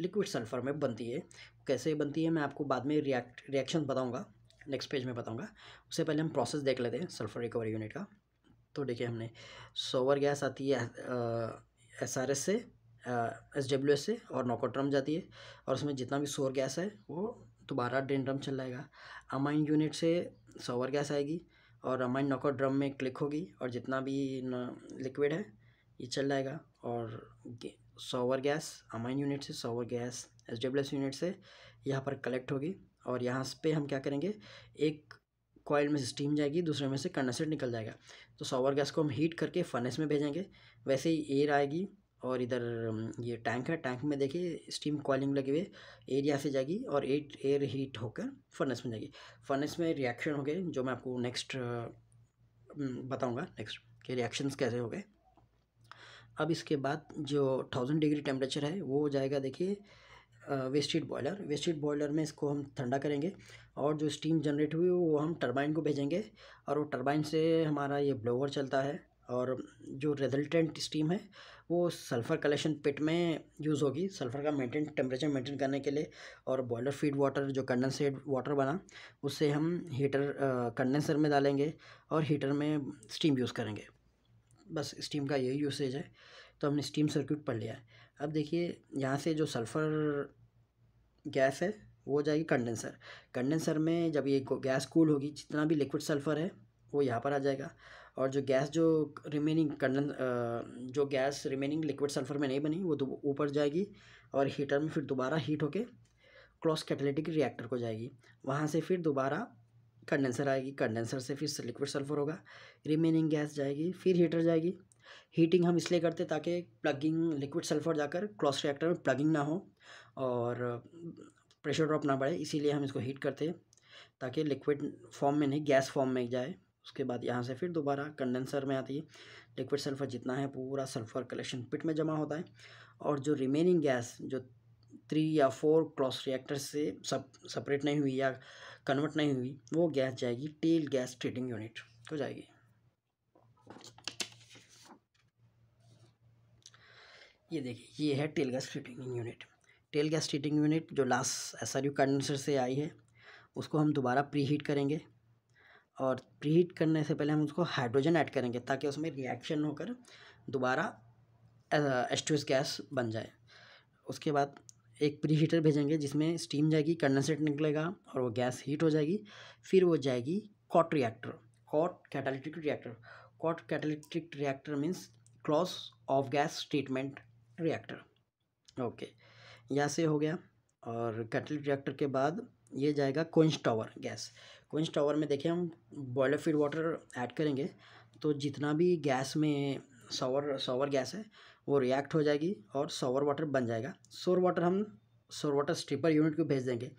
लिक्विड सल्फर में बनती है कैसे बनती है मैं आपको बाद में रिएक्ट रिएक्शन बताऊँगा नेक्स्ट पेज में बताऊँगा उससे पहले हम प्रोसेस देख लेते हैं सल्फर रिकवरी यूनिट का तो देखिए हमने सोवर गैस आती है एस आर एस से एस डब्ल्यू एस से और नॉकआउट ड्रम जाती है और उसमें जितना भी सोर गैस है वो दोबारा डेन ड्रम चल जाएगा अमाइन यूनिट से सोवर गैस आएगी और अमाइन नॉकआउट ड्रम में क्लिक होगी और जितना भी लिक्विड है ये चल जाएगा और सोवर गैस अमाइन यूनिट से sour gas S W S unit से यहाँ पर कलेक्ट होगी और यहाँ पे हम क्या करेंगे एक कॉयल में से स्टीम जाएगी दूसरे में से कंडेंसेट निकल जाएगा तो सोवर गैस को हम हीट करके फर्नेस में भेजेंगे वैसे ही एयर आएगी और इधर ये टैंक है टैंक में देखिए स्टीम कॉलिंग लगी हुई एरिया से जाएगी और एट एयर हीट होकर फर्नेस में जाएगी फर्नेस में रिएक्शन हो गए जो मैं आपको नेक्स्ट बताऊंगा नेक्स्ट कि रिएक्शंस कैसे हो गए अब इसके बाद जो थाउजेंड डिग्री टेम्परेचर है वो हो जाएगा देखिए वेस्टेड बॉयलर वेस्टेड बॉयलर में इसको हम ठंडा करेंगे और जो स्टीम जनरेट हुई वो हम टर्बाइन को भेजेंगे और वो टर्बाइन से हमारा ये ब्लोवर चलता है और जो रेजल्टेंट स्टीम है वो सल्फ़र कलेक्शन पिट में यूज़ होगी सल्फ़र का मेंटेन टेम्परेचर मेंटेन करने के लिए और बॉयलर फीड वाटर जो कंडेंसेड वाटर बना उससे हम हीटर कंडेंसर में डालेंगे और हीटर में स्टीम यूज़ करेंगे बस स्टीम का यही यूसेज है तो हमने स्टीम सर्क्यूट पढ़ लिया है अब देखिए यहाँ से जो सल्फ़र गैस है वो जाएगी कंडेंसर कंडेंसर में जब ये गैस कूल होगी जितना भी लिक्विड सल्फ़र है वो यहाँ पर आ जाएगा और जो गैस जो रिमेनिंग कंडन जो गैस रिमेनिंग लिक्विड सल्फर में नहीं बनी वो ऊपर जाएगी और हीटर में फिर दोबारा हीट होके क्रॉस कैटलिटिक रिएक्टर को जाएगी वहाँ से फिर दोबारा कंडेंसर आएगी कंडेंसर से फिर लिक्विड सल्फर होगा रिमेनिंग गैस जाएगी फिर हीटर जाएगी हीटिंग हम इसलिए करते ताकि प्लगिंग लिक्विड सल्फर जाकर क्रॉस रिएक्टर में प्लगिंग ना हो और प्रेशर ड्रॉप ना बढ़े इसीलिए हम इसको हीट करते हैं ताकि लिक्विड फॉर्म में नहीं गैस फॉर्म में जाए उसके बाद यहाँ से फिर दोबारा कंडेंसर में आती है लिक्विड सल्फ़र जितना है पूरा सल्फ़र कलेक्शन पिट में जमा होता है और जो रिमेनिंग गैस जो थ्री या फोर क्रॉस रिएक्टर से सब सेपरेट नहीं हुई या कन्वर्ट नहीं हुई वो गैस जाएगी टेल गैस ट्रीटिंग यूनिट को जाएगी ये देखिए ये है tail gas treating unit tail gas treating unit जो last S R U condenser से आई है उसको हम दोबारा प्री हीट करेंगे और प्रीहीट करने से पहले हम उसको हाइड्रोजन ऐड करेंगे ताकि उसमें रिएक्शन होकर दोबारा एस गैस बन जाए उसके बाद एक प्री हीटर भेजेंगे जिसमें स्टीम जाएगी कंडेंसेट निकलेगा और वो गैस हीट हो जाएगी फिर वो जाएगी COT reactor COT catalytic reactor COT catalytic reactor means Claus off gas treatment reactor okay यहाँ से हो गया और कैटालिटिक रिएक्टर के बाद ये जाएगा quench tower gas quench tower में देखें हम बॉयलर फीड वाटर ऐड करेंगे तो जितना भी गैस में सावर सावर गैस है वो रिएक्ट हो जाएगी और सावर वाटर बन जाएगा सोर वाटर हम सोर वाटर स्ट्रिपर यूनिट को भेज देंगे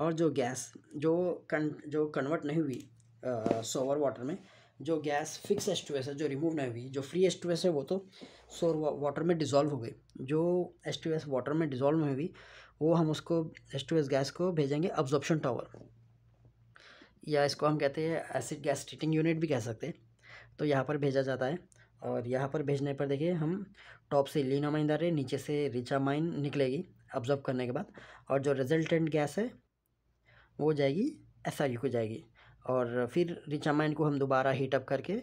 और जो गैस जो कन जो कन्वर्ट नहीं हुई सोवर वाटर में जो gas fix H two S है जो रिमूव नहीं हुई जो फ्री एच टू एस है वो तो सोर वाटर में डिज़ोल्व हो गई जो एच टू एस वाटर में डिज़ोल्व नहीं हुई वो हम उसको एच टू एस गैस को भेजेंगे अब्जॉर्प्शन टावर या इसको हम कहते हैं एसिड गैस ट्रीटिंग यूनिट भी कह सकते हैं तो यहाँ पर भेजा जाता है और यहाँ पर भेजने पर देखिए हम टॉप से लिनोमाइन दर रहे नीचे से रिचामाइन निकलेगी ऑब्जर्व करने के बाद और जो रिजल्टेंट गैस है वो जाएगी एस आई को जाएगी और फिर रिचामाइन को हम दोबारा हीटअप करके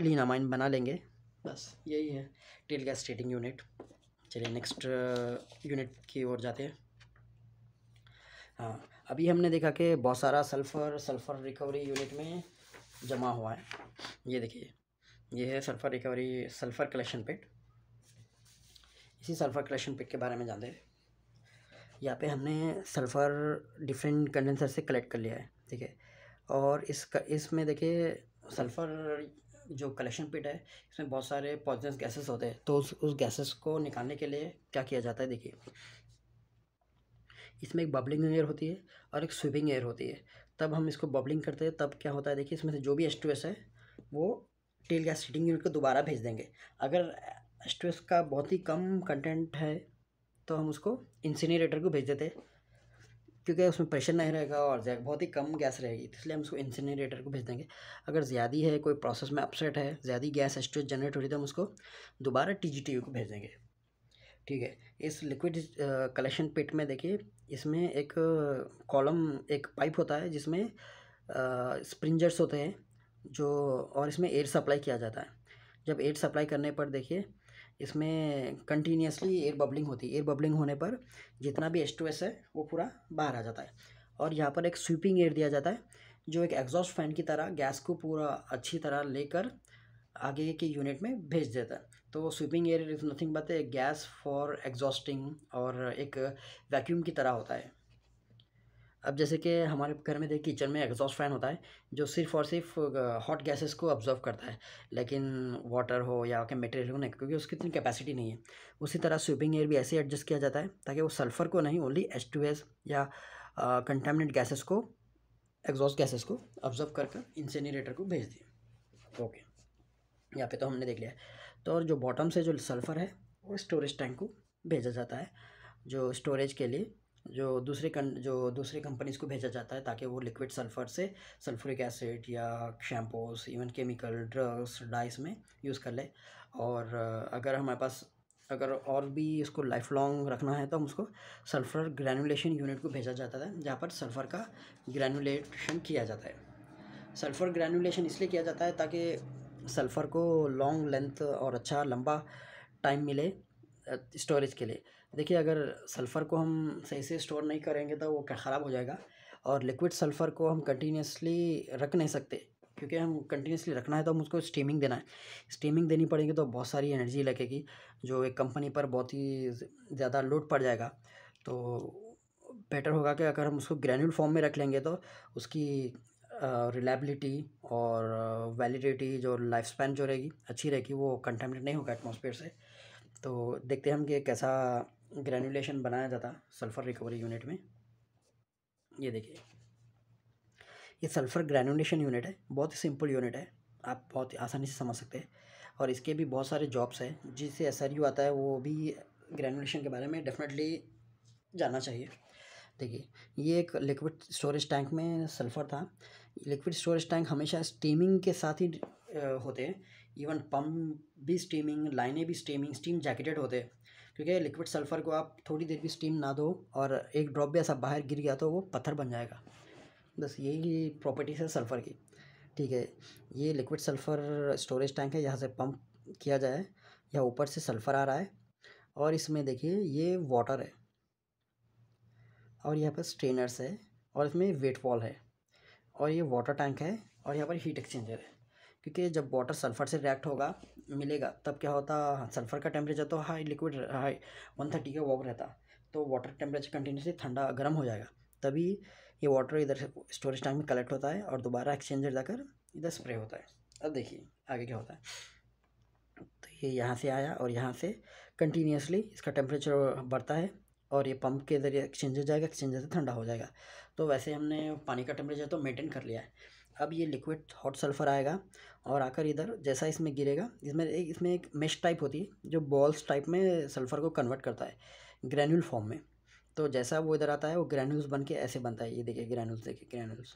लीनामाइन बना लेंगे बस यही है टेल गैस ट्रीटिंग यूनिट चलिए नेक्स्ट यूनिट uh, की ओर जाते हैं हाँ अभी हमने देखा कि बहुत सारा सल्फ़र सल्फ़र रिकवरी यूनिट में जमा हुआ है ये देखिए ये है sulphur recovery sulphur collection pit इसी सल्फ़र कलेक्शन पिट के बारे में जानते हैं यहाँ पे हमने सल्फ़र डिफरेंट कंडेंसर से कलेक्ट कर लिया है ठीक है और इस इसमें देखिए सल्फ़र जो कलेक्शन पिट है इसमें बहुत सारे पॉजिटिव गैसेस होते हैं तो उस उस गैसेस को निकालने के लिए क्या किया जाता है देखिए इसमें एक बबलिंग एयर होती है और एक स्विपिंग एयर होती है तब हम इसको बबलिंग करते हैं तब क्या होता है देखिए इसमें से जो भी एस है वो टेल गैस सीटिंग यूनिट को दोबारा भेज देंगे अगर एस का बहुत ही कम कंटेंट है तो हम उसको इंसिनरेटर को भेज देते क्योंकि उसमें प्रेशर नहीं रहेगा और बहुत ही कम गैस रहेगी तो इसलिए हम उसको इंसिनरेटर को भेज देंगे अगर ज़्यादा है कोई प्रोसेस में अपसेट है ज़्यादा गैस एस्टोरेज जनरेट हो रही है तो हम उसको दोबारा टी को भेज देंगे ठीक है इस लिक्विड कलेक्शन पिट में देखिए इसमें एक कॉलम एक पाइप होता है जिसमें स्प्रिंजर्स होते हैं जो और इसमें एयर सप्लाई किया जाता है जब एयर सप्लाई करने पर देखिए इसमें कंटिन्यूसली एयर बबलिंग होती है एयर बबलिंग होने पर जितना भी एस टू एस है वो पूरा बाहर आ जाता है और यहाँ पर एक स्वीपिंग एयर दिया जाता है जो एक एग्जॉस्ट फैन की तरह गैस को पूरा अच्छी तरह लेकर आगे के यूनिट में भेज देता है तो sweeping air is nothing but a gas for exhausting और एक वैक्यूम की तरह होता है अब जैसे कि हमारे घर में देखिए किचन में एग्जॉस्ट फैन होता है जो सिर्फ और सिर्फ हॉट गैसेस को ऑब्जर्व करता है लेकिन वाटर हो या के मटेरियल हो नहीं क्योंकि उसकी इतनी कैपेसिटी नहीं है उसी तरह स्वीपिंग एयर भी ऐसे एडजस्ट किया जाता है ताकि वो सल्फ़र को नहीं ओनली एच टू एस या कंटामिनेट गैसेस को एग्जॉस्ट गैसेस को ऑब्जर्व कर कर को भेज दिए ओके यहाँ पे तो हमने देख लिया तो और जो बॉटम से जो सल्फ़र है वो स्टोरेज टैंक को भेजा जाता है जो स्टोरेज के लिए जो दूसरे कं जो दूसरी कंपनीज़ को भेजा जाता है ताकि वो लिक्विड सल्फ़र से सल्फ्रिक एसिड या shampoos even chemical drugs dyes में यूज़ कर ले और अगर हमारे पास अगर और भी इसको लाइफ लॉन्ग रखना है तो हम उसको सल्फ़र ग्रैनुलेशन यूनिट को भेजा जाता है जहाँ पर सल्फ़र का ग्रैनुलेशन किया जाता है सल्फ़र ग्रैनुलेशन इसलिए किया जाता है ताकि सल्फ़र को लॉन्ग लेंथ और अच्छा लंबा टाइम मिले स्टोरेज के लिए देखिए अगर सल्फ़र को हम सही से स्टोर नहीं करेंगे तो वो ख़राब हो जाएगा और लिक्विड सल्फ़र को हम कंटिन्यूसली रख नहीं सकते क्योंकि हम कंटिन्यूसली रखना है तो हम उसको स्टीमिंग देना है स्टीमिंग देनी पड़ेगी तो बहुत सारी एनर्जी लगेगी जो एक कंपनी पर बहुत ही ज़्यादा लोड पड़ जाएगा तो बेटर होगा कि अगर हम उसको ग्रैनुअल फॉर्म में रख लेंगे तो उसकी रिलायबिलिटी और वैलिडिटी जो लाइफ स्पैन जो रहेगी अच्छी रहेगी वो कंटेमिनेट नहीं होगा एटमोसफेयर से तो देखते हैं हम कि कैसा ग्रैनुलेशन बनाया जाता सल्फ़र रिकवरी यूनिट में ये देखिए ये सल्फ़र ग्रैनुलेशन यूनिट है बहुत ही सिंपल यूनिट है आप बहुत ही आसानी से समझ सकते हैं और इसके भी बहुत सारे जॉब्स हैं जिससे एस आता है वो भी ग्रैनुलेशन के बारे में डेफिनेटली जानना चाहिए देखिए ये एक लिक्विड स्टोरेज टैंक में सल्फ़र था लिक्विड स्टोरेज टैंक हमेशा स्टीमिंग के साथ ही होते हैं इवन पम्प भी स्टीमिंग लाइनें भी स्टीमिंग स्टीम जैकेटेड होते हैं क्योंकि लिक्विड सल्फ़र को आप थोड़ी देर भी स्टीम ना दो और एक ड्रॉप भी ऐसा बाहर गिर गया तो वो पत्थर बन जाएगा बस यही प्रॉपर्टीज है सल्फ़र की ठीक है ये लिक्विड सल्फ़र स्टोरेज टैंक है यहाँ से पम्प किया जाए या ऊपर से सल्फ़र आ रहा है और इसमें देखिए ये वाटर है और यहाँ पर स्ट्रेनर्स है और इसमें वेट वॉल है और ये वाटर टैंक है और यहाँ पर हीट एक्सचेंजर है क्योंकि जब वाटर सल्फ़र से रिएक्ट होगा मिलेगा तब क्या होता सल्फ़र का टेम्परेचर तो high liquid high one thirty का वॉक रहता तो वाटर टेम्परेचर कंटिन्यूसली ठंडा गर्म हो जाएगा तभी ये वाटर इधर स्टोरेज टैंक में कलेक्ट होता है और दोबारा एक्सचेंजर जाकर इधर स्प्रे होता है अब देखिए आगे क्या होता है तो ये यहाँ से आया और यहाँ से कंटिन्यूसली इसका टेम्परेचर बढ़ता है और ये पंप के ज़रिए एक्सचेंजर जाएगा एक्सचेंजर से ठंडा हो जाएगा तो वैसे हमने पानी का टेम्परेचर तो मेंटेन कर लिया है अब ये लिक्विड हॉट सल्फ़र आएगा और आकर इधर जैसा इसमें गिरेगा इसमें एक इसमें एक मेश टाइप होती है जो बॉल्स टाइप में सल्फ़र को कन्वर्ट करता है ग्रैनुल फॉर्म में तो जैसा वो इधर आता है वो ग्रैनुल्स बन के ऐसे बनता है ये देखिए ग्रैनुल्स देखिए ग्रैनुल्स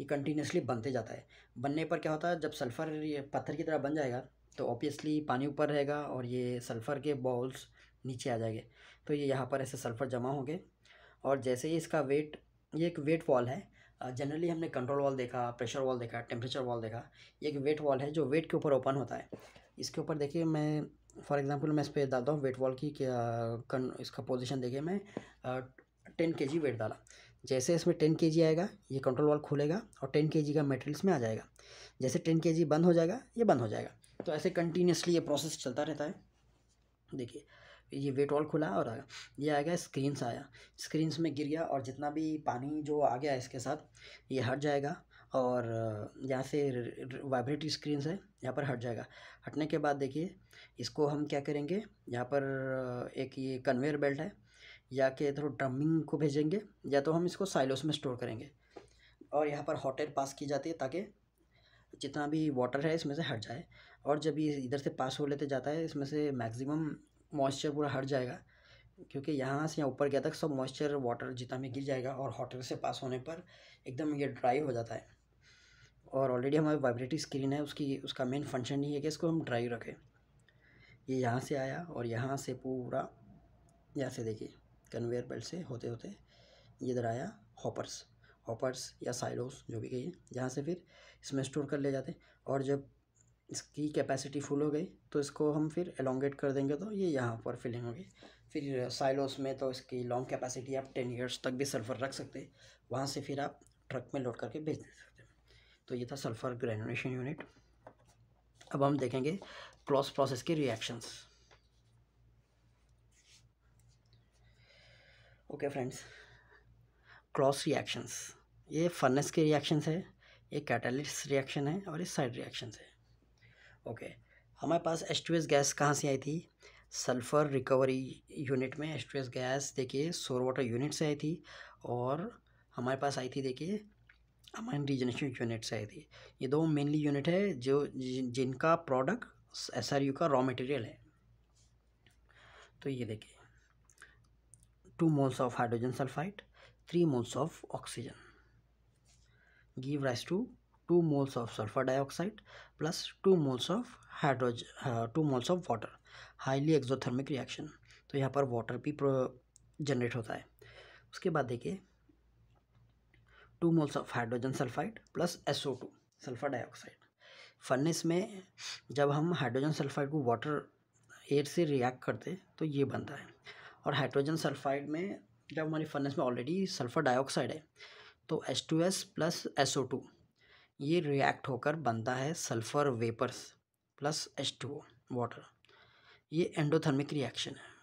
ये कंटिन्यूसली बनते जाता है बनने पर क्या होता है जब सल्फ़र ये पत्थर की तरह बन जाएगा तो ऑब्वियसली पानी ऊपर रहेगा और ये सल्फ़र के बॉल्स नीचे आ जाएंगे तो ये यहाँ पर ऐसे सल्फ़र जमा होंगे और जैसे ही इसका वेट ये एक वेट वॉल है जनरली हमने कंट्रोल वॉल देखा प्रेशर वॉल देखा टेम्परेचर वॉल देखा ये एक वेट वॉल है जो वेट के ऊपर ओपन होता है इसके ऊपर देखिए मैं फॉर एग्जांपल मैं इस पर डालता हूँ वेट वॉल की कन, इसका पोजीशन देखिए मैं टेन के जी वेट डाला जैसे इसमें टेन के जी आएगा ये कंट्रोल वॉल खुलेगा और टेन के जी का मेटेरियल्स में आ जाएगा जैसे टेन के जी बंद हो जाएगा ये बंद हो जाएगा तो ऐसे कंटिन्यूसली ये प्रोसेस चलता रहता है देखिए ये वेट वॉल खुला और आया ये आ गया स्क्रीन्स आया स्क्रीन्स में गिर गया और जितना भी पानी जो आ गया इसके साथ ये हट जाएगा और यहाँ से वाइब्रेट स्क्रीन है यहाँ पर हट जाएगा हटने के बाद देखिए इसको हम क्या करेंगे यहाँ पर एक ये कन्वेयर बेल्ट है या के थ्रू ड्रमिंग को भेजेंगे या तो हम इसको साइलोस में स्टोर करेंगे और यहाँ पर हॉट एयर पास की जाती है ताकि जितना भी वाटर है इसमें से हट जाए और जब ये इधर से पास हो लेते जाता है इसमें से मैक्सिमम मॉइस्चर पूरा हट जाएगा क्योंकि यहाँ से यहाँ ऊपर गया तक सब मॉइस्चर वाटर जितना में गिर जाएगा और हॉटर से पास होने पर एकदम ये ड्राई हो जाता है और ऑलरेडी हमारी वाइब्रेटिव स्क्रीन है उसकी उसका मेन फंक्शन ही है कि इसको हम ड्राई रखें ये यह यहाँ से आया और यहाँ से पूरा यहाँ से देखिए कन्वेयर बेल्ट से होते होते ये इधर आया हॉपर्स हॉपर्स या साइलोस जो भी कहिए जहाँ से फिर इसमें स्टोर कर ले जाते और जब इसकी कैपेसिटी फुल हो गई तो इसको हम फिर एलोंगेट कर देंगे तो ये यहाँ पर फिलिंग होगी फिर साइलोस में तो इसकी लॉन्ग कैपेसिटी आप टेन ईयर्स तक भी सल्फ़र रख सकते वहाँ से फिर आप ट्रक में लोड करके भेज दे सकते तो ये था सल्फ़र ग्रेनुलेशन यूनिट अब हम देखेंगे क्रॉस प्रोसेस के reactions okay friends Claus reactions ये फर्नेस के रिएक्शंस है ये कैटालिस्ट रिएक्शन है और ये साइड रिएक्शंस है ओके हमारे पास एच टू एस गैस कहाँ से आई थी सल्फ़र रिकवरी यूनिट में एच टू एस गैस देखिए सोर वाटर यूनिट से आई थी और हमारे पास आई थी देखिए अमाइन रिजनेशन यूनिट से आई थी ये दो मेनली यूनिट है जो जिनका प्रोडक्ट एस आर यू का रॉ मटेरियल है तो ये देखिए two moles of hydrogen sulphide three moles of oxygen give rise to two moles of sulphur dioxide plus two moles of hydrogen uh, moles moles of water highly exothermic reaction तो यहाँ पर water भी generate होता है उसके बाद देखिए two moles of hydrogen sulphide plus S O two sulphur dioxide furnace में जब हम हाइड्रोजन सल्फाइड को वाटर एयर से रिएक्ट करते तो ये बनता है और हाइड्रोजन सल्फाइड में जब हमारी फर्नेस में ऑलरेडी सल्फर डाइऑक्साइड है तो H two S plus S O two ये रिएक्ट होकर बनता है sulphur vapours plus H two O water ये एंडोथर्मिक रिएक्शन है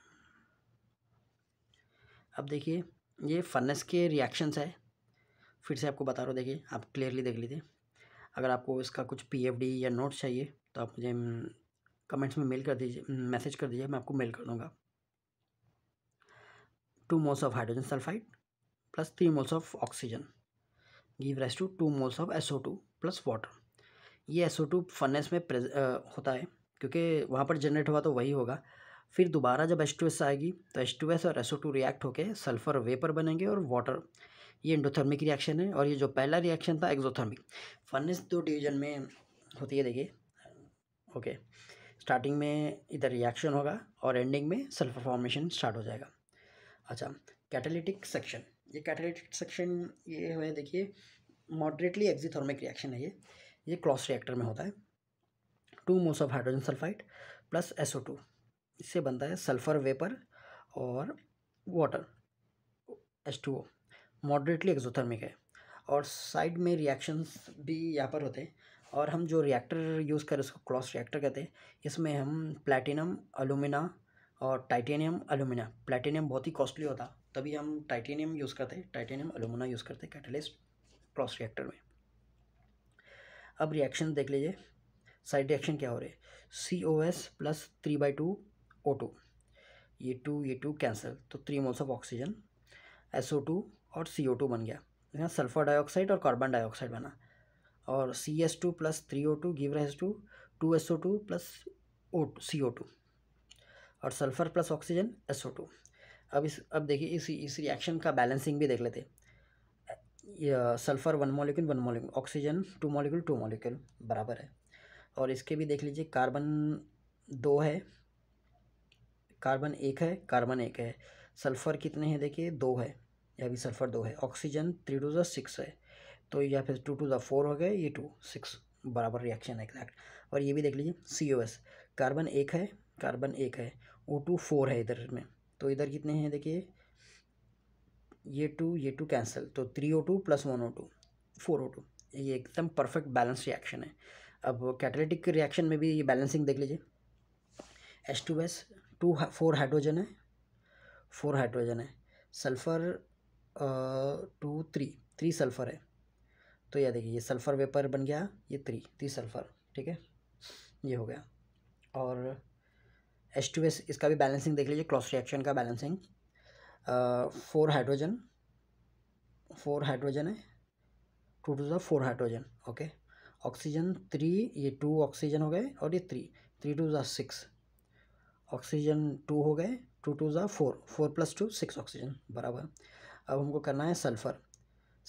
अब देखिए ये फर्नेस के रिएक्शंस है फिर से आपको बता रहा हूँ देखिए आप क्लियरली देख लीजिए अगर आपको इसका कुछ पी या नोट्स चाहिए तो आप मुझे कमेंट्स हम्म, में मेल कर दीजिए मैसेज हम्म, कर दीजिए मैं आपको मेल कर दूँगा two moles of hydrogen sulphide plus three moles of oxygen give rise to two moles of S O two plus water ये एस ओ टू फर्नेस में प्रेज होता है क्योंकि वहाँ पर जनरेट हुआ तो वही होगा फिर दोबारा जब एच टू एस आएगी तो एच टू एस और एस ओ टू रिएक्ट होकर सल्फर वेपर बनेंगे और वाटर ये इंडोथर्मिक रिएक्शन है और ये जो पहला रिएक्शन था एक्जोथर्मिक फर्नेस दो डिवीजन में होती है देखिए ओके स्टार्टिंग में इधर रिएक्शन होगा और एंडिंग में सल्फर फॉर्मेशन स्टार्ट हो जाएगा अच्छा कैटालिटिक सेक्शन ये कैटालिटिक सेक्शन ये है देखिए मॉडरेटली एक्जिथर्मिक रिएक्शन है ये ये क्रॉस रिएक्टर में होता है two moles of hydrogen sulphide plus S O two इससे बनता है सल्फर वेपर और water H two O moderately exothermic है और साइड में रिएक्शंस भी यहाँ पर होते हैं और हम जो रिएक्टर यूज़ करें उसको क्रॉस रिएक्टर कहते हैं इसमें हम प्लैटिनम अलूमिना और टाइटेनियम अलूमिना प्लैटिनियम बहुत ही कॉस्टली होता तभी हम टाइटेनियम यूज़ करते हैं टाइटेनियम एलुमिना यूज़ करते हैं कैटलिस्ट क्रॉस रिएक्टर में अब रिएक्शन देख लीजिए साइड रिएक्शन क्या हो रहे C O S plus three by two O two ये टू ये टू कैंसल तो three moles of oxygen S O two और सी ओ टू बन गया यहाँ सल्फर डाइऑक्साइड और कार्बन डाइऑक्साइड बना और C S two plus three O two give rise to two S O two plus O C O two और sulphur plus oxygen S O two अब इस अब देखिए इस इस रिएक्शन का बैलेंसिंग भी देख लेते sulphur one molecule one molecule oxygen two molecule two molecule बराबर है और इसके भी देख लीजिए कार्बन दो है कार्बन एक है कार्बन एक है सल्फ़र कितने हैं देखिए दो है या भी सल्फ़र दो है ऑक्सीजन थ्री टू ज़ा सिक्स है तो या फिर टू टू ज़ा फोर हो गए ये टू सिक्स बराबर रिएक्शन है एग्जैक्ट और ये भी देख लीजिए सी ओ एस कार्बन एक है कार्बन एक है ओ टू फोर है इधर में तो इधर कितने हैं देखिए ये टू ये टू कैंसिल तो three O two plus one O two four O two ये एकदम परफेक्ट बैलेंस रिएक्शन है अब कैटलिटिक रिएक्शन में भी ये बैलेंसिंग देख लीजिए H two S two four hydrogen है फोर हाइड्रोजन है sulphur two three three sulphur है तो यह देखिए ये सल्फ़र वेपर बन गया ये थ्री थ्री सल्फ़र ठीक है ये हो गया और एच टू एस इसका भी बैलेंसिंग देख लीजिए क्रॉस रिएक्शन का balancing four hydrogen four hydrogen है टू टू ज़ा four hydrogen okay oxygen three ये टू ऑक्सीजन हो गए और ये थ्री थ्री टू ज़ा सिक्स ऑक्सीजन टू हो गए टू टू ज़ा four four plus two six oxygen बराबर अब हमको करना है सल्फ़र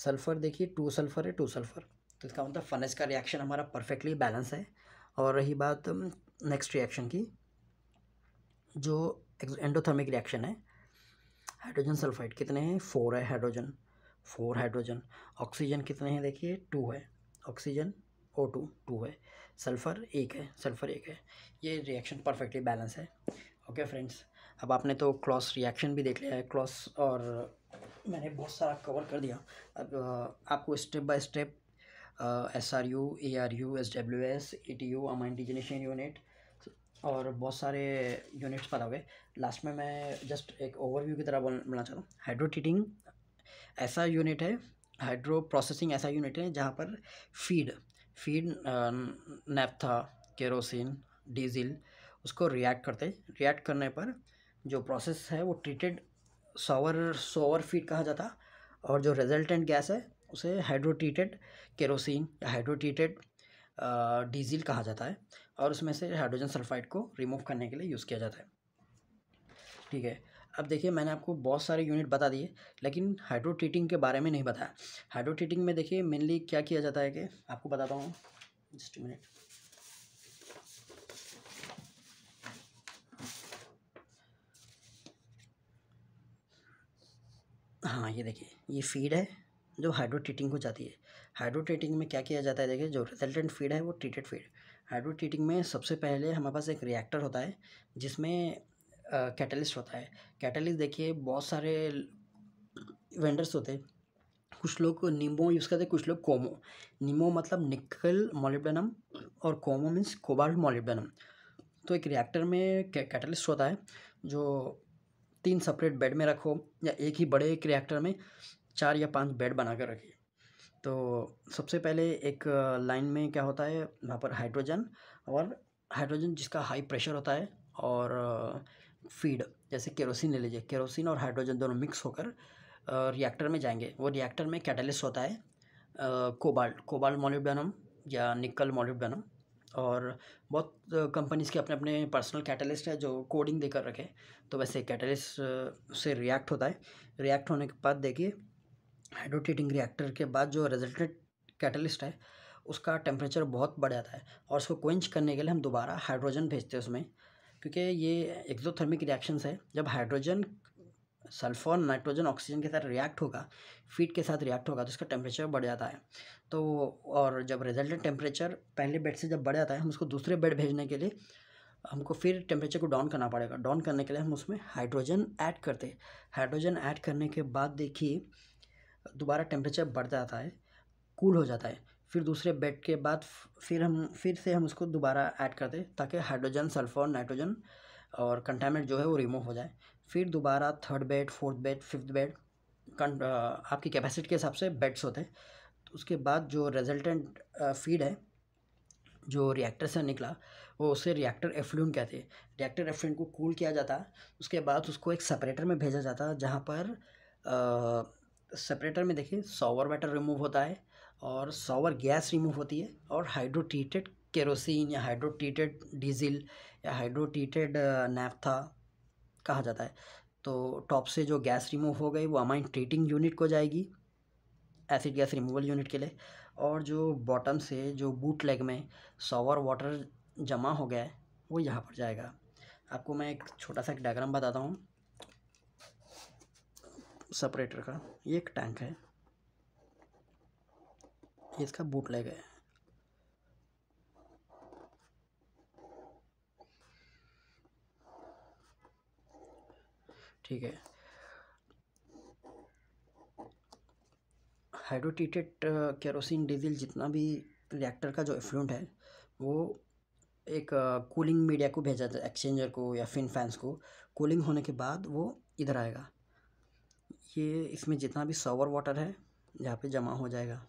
सल्फ़र देखिए टू सल्फ़र है टू सल्फ़र तो इसका मतलब फनस का रिएक्शन हमारा परफेक्टली बैलेंस है और रही बात नेक्स्ट um, रिएक्शन की जो एंडोथर्मिक रिएक्शन है हाइड्रोजन सल्फाइड कितने हैं फोर है हाइड्रोजन फोर हाइड्रोजन ऑक्सीजन कितने हैं देखिए टू है ऑक्सीजन ओ टू टू है सल्फ़र एक है सल्फ़र एक है ये रिएक्शन परफेक्टली बैलेंस है ओके फ्रेंड्स अब आपने तो क्रॉस रिएक्शन भी देख लिया है क्रॉस और मैंने बहुत सारा कवर कर दिया अब आपको step by step S R U A R U S W S E T U amine डिजनेशन यूनिट और बहुत सारे यूनिट्स पता हो गए लास्ट में मैं जस्ट एक ओवरव्यू की तरह बोलना रहा हूँ हाइड्रो टीटिंग ऐसा यूनिट है हाइड्रो प्रोसेसिंग ऐसा यूनिट है जहाँ पर feed feed naphtha kerosene diesel उसको रिएक्ट करते रिएक्ट करने पर जो प्रोसेस है वो ट्रीटेड सोवर सोवर फीड कहा जाता और जो रिजल्टेंट गैस है उसे हाइड्रोटीटेड केरोसिन या हाइड्रोटीटेड डीजल कहा जाता है और उसमें से हाइड्रोजन सल्फाइड को रिमूव करने के लिए यूज़ किया जाता है ठीक है अब देखिए मैंने आपको बहुत सारे यूनिट बता दिए लेकिन हाइड्रोट्रीटिंग के बारे में नहीं बताया हाइड्रोट्रीटिंग में देखिए मेनली क्या किया जाता है कि आपको बताता हूँ जस्ट मिनट हाँ ये देखिए ये फीड है जो हाइड्रोट्रीटिंग को जाती है हाइड्रोट्रीटिंग में क्या किया जाता है देखिए जो रिजल्टेंट फीड है वो ट्रीटेड फीड हाइड्रो ट्रीटिंग में सबसे पहले हमारे पास एक रिएक्टर होता है जिसमें कैटलिस्ट होता है कैटलिस्ट देखिए बहुत सारे वेंडर्स होते हैं कुछ लोग नीमो यूज़ करते कुछ लोग कोमो नीमो मतलब निकल मोलिब्डेनम और कोमो मीन्स कोबाल मोलिब्डेनम तो एक रिएक्टर में कैटलिस्ट होता है जो तीन सेपरेट बेड में रखो या एक ही बड़े एक रिएक्टर में चार या पांच बेड बना कर रखिए तो सबसे पहले एक लाइन में क्या होता है वहाँ पर हाइड्रोजन और हाइड्रोजन जिसका हाई प्रेशर होता है और फीड जैसे केरोसिन ले लीजिए केरोसिन और हाइड्रोजन दोनों मिक्स होकर रिएक्टर में जाएंगे वो रिएक्टर में कैटलिस्ट होता है कोबाल्ट कोबाल्ट मोलिब्डेनम या निकल मोलिब्डेनम और बहुत कंपनीज़ के अपने अपने पर्सनल कैटलिस्ट है जो कोडिंग देकर रखे तो वैसे कैटलिस्ट से रिएक्ट होता है रिएक्ट होने के बाद देखिए हाइड्रोटेटिंग रिएक्टर के बाद जो रेजल्टेंट कैटलिस्ट है उसका टेम्परेचर बहुत बढ़ जाता है और उसको क्वेंच करने के लिए हम दोबारा हाइड्रोजन भेजते हैं उसमें क्योंकि ये एक्जोथर्मिक रिएक्शंस है जब हाइड्रोजन सल्फर नाइट्रोजन ऑक्सीजन के साथ रिएक्ट होगा फीट के साथ रिएक्ट होगा तो उसका टेम्परेचर बढ़ जाता है तो और जब रिजल्टेंट टेम्परेचर पहले बेड से जब बढ़ जाता है हम उसको दूसरे बेड भेजने के लिए हमको फिर टेम्परेचर को डाउन करना पड़ेगा डाउन करने के लिए हम उसमें हाइड्रोजन ऐड करते हैं हाइड्रोजन ऐड करने के बाद देखिए दोबारा टेम्परेचर बढ़ जाता है कूल हो जाता है फिर दूसरे बेड के बाद फिर हम फिर से हम उसको दोबारा ऐड करते ताकि हाइड्रोजन सल्फर नाइट्रोजन और कंटामेंट जो है वो रिमूव हो जाए फिर दोबारा third bed fourth bed fifth bed आपकी कैपेसिटी के हिसाब से बेड्स होते हैं तो उसके बाद जो रेजल्टेंट फीड है जो रिएक्टर से निकला वो उसे रिएक्टर एफ्लून कहते हैं रिएक्टर एफ्लून को कूल किया जाता है उसके बाद उसको एक सेपरेटर में भेजा जाता है जहाँ पर सेपरेटर में देखिए सॉवर वाटर रिमूव होता है और सॉवर गैस रिमूव होती है और हाइड्रोट्रीटेड केरोसिन या हाइड्रोट्रीटेड डीजल या हाइड्रोट्रीटेड नैप्था कहा जाता है तो टॉप से जो गैस रिमूव हो गई वो अमाइन ट्रीटिंग यूनिट को जाएगी एसिड गैस रिमूवल यूनिट के लिए और जो बॉटम से जो बूट लेग में सॉवर वाटर जमा हो गया है वो यहाँ पर जाएगा आपको मैं एक छोटा सा एक डायग्राम बताता हूँ सेपरेटर का ये एक टैंक है ये इसका बूट लग है ठीक है हाइड्रोटीटेड केरोसिन डीजल जितना भी रिएक्टर का जो एफ्लूट है वो एक कूलिंग uh, मीडिया को भेजा जाता है एक्सचेंजर को या फिन फैंस को कूलिंग होने के बाद वो इधर आएगा ये इसमें जितना भी सॉवर वाटर है यहाँ पे जमा हो जाएगा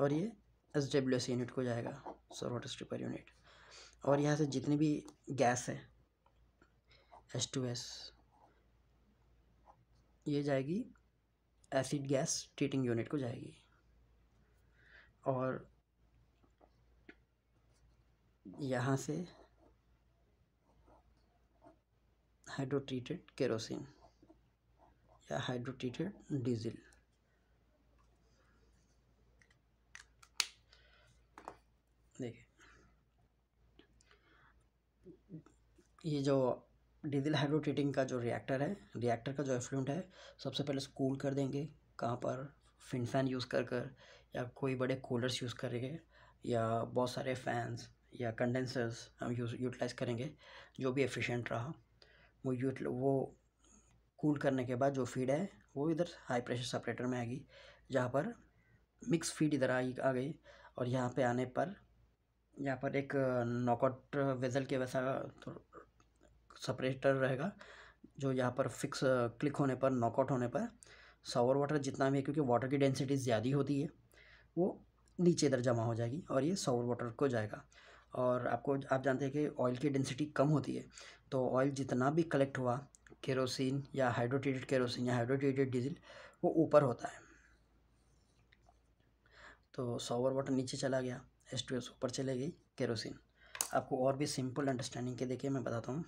और ये एस डब्ल्यू एस यूनिट को जाएगा सॉवर वाटर स्ट्रिपर यूनिट और यहाँ से जितनी भी गैस है एस टू एस ये जाएगी एसिड गैस ट्रीटिंग यूनिट को जाएगी और यहाँ से हाइड्रोट्रीटेड केरोसिन या हाइड्रोटेटेड डीजल देखिए ये जो डीजल हाइड्रोटेटिंग का जो रिएक्टर है रिएक्टर का जो एफ्लुएंट है सबसे पहले उसको कूल कर देंगे कहाँ पर फिन फैन यूज़ कर कर या कोई बड़े कूलर्स यूज़ करेंगे या बहुत सारे फैंस या कंडेंसर्स हम यूज यूटिलाइज़ करेंगे जो भी एफिशिएंट रहा वो यूट वो कूल करने के बाद जो फीड है वो इधर हाई प्रेशर सेपरेटर में आएगी जहाँ पर मिक्स फीड इधर आई आ गई और यहाँ पे आने पर यहाँ पर एक नॉकआउट uh, वेज़ल के वैसा सेपरेटर तो, रहेगा जो यहाँ पर फिक्स क्लिक uh, होने पर नॉकआउट होने पर सावर वाटर जितना भी है क्योंकि वाटर की डेंसिटी ज़्यादा होती है वो नीचे इधर जमा हो जाएगी और ये सावर वाटर को जाएगा और आपको आप जानते हैं कि ऑयल की डेंसिटी कम होती है तो ऑयल जितना भी कलेक्ट हुआ केरोसिन या हाइड्रोटेटेड केरोसिन या हाइड्रोटेटेड डीजल वो ऊपर होता है तो सॉवर वाटर नीचे चला गया एस टू एस ऊपर चले गई केरोसिन आपको और भी सिंपल अंडरस्टैंडिंग के देखिए मैं बताता हूँ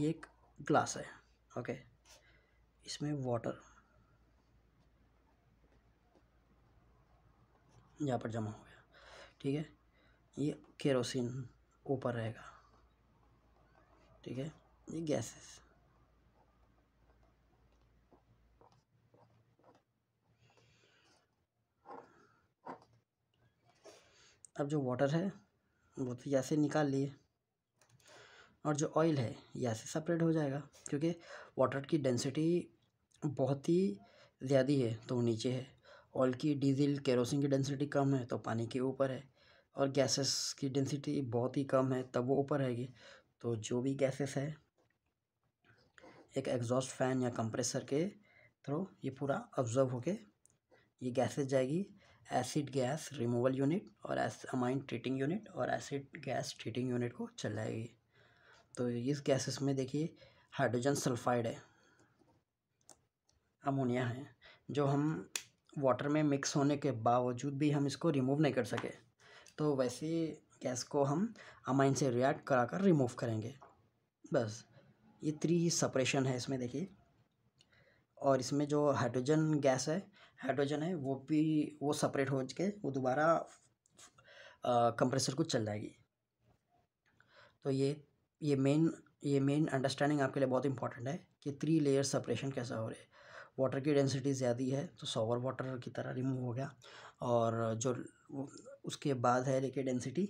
ये एक ग्लास है ओके इसमें वाटर यहाँ पर जमा हो गया ठीक है ये केरोसिन ऊपर रहेगा ठीक है ये गैसेस अब जो वाटर है वो तो से निकाल लिए और जो ऑयल है यहाँ से सेपरेट हो जाएगा क्योंकि वाटर की डेंसिटी बहुत ही ज़्यादा है तो नीचे है ऑयल की डीजल केरोसिन की डेंसिटी कम है तो पानी के ऊपर है और गैसेस की डेंसिटी बहुत ही कम है तब वो ऊपर रहेगी तो जो भी गैसेस है एक एग्जॉस्ट फैन या कंप्रेसर के थ्रू ये पूरा ऑब्जर्व होके ये गैसेस जाएगी एसिड गैस रिमूवल यूनिट और अमाइन ट्रीटिंग यूनिट और एसिड गैस ट्रीटिंग यूनिट को चल जाएगी तो इस गैसेस में देखिए हाइड्रोजन सल्फाइड है अमोनिया है जो हम वाटर में मिक्स होने के बावजूद भी हम इसको रिमूव नहीं कर सके तो वैसे गैस को हम अमाइन से रिएक्ट करा कर रिमूव करेंगे बस ये थ्री सपरेशन है इसमें देखिए और इसमें जो हाइड्रोजन गैस है हाइड्रोजन है वो भी वो सपरेट हो के वो दोबारा कंप्रेसर को चल जाएगी तो ये ये मेन ये मेन अंडरस्टैंडिंग आपके लिए बहुत इंपॉर्टेंट है कि थ्री लेयर सपरेशन कैसा हो रहा है वाटर की डेंसिटी ज़्यादा है तो सॉवर वाटर की तरह रिमूव हो गया और जो उसके बाद है देखिए डेंसिटी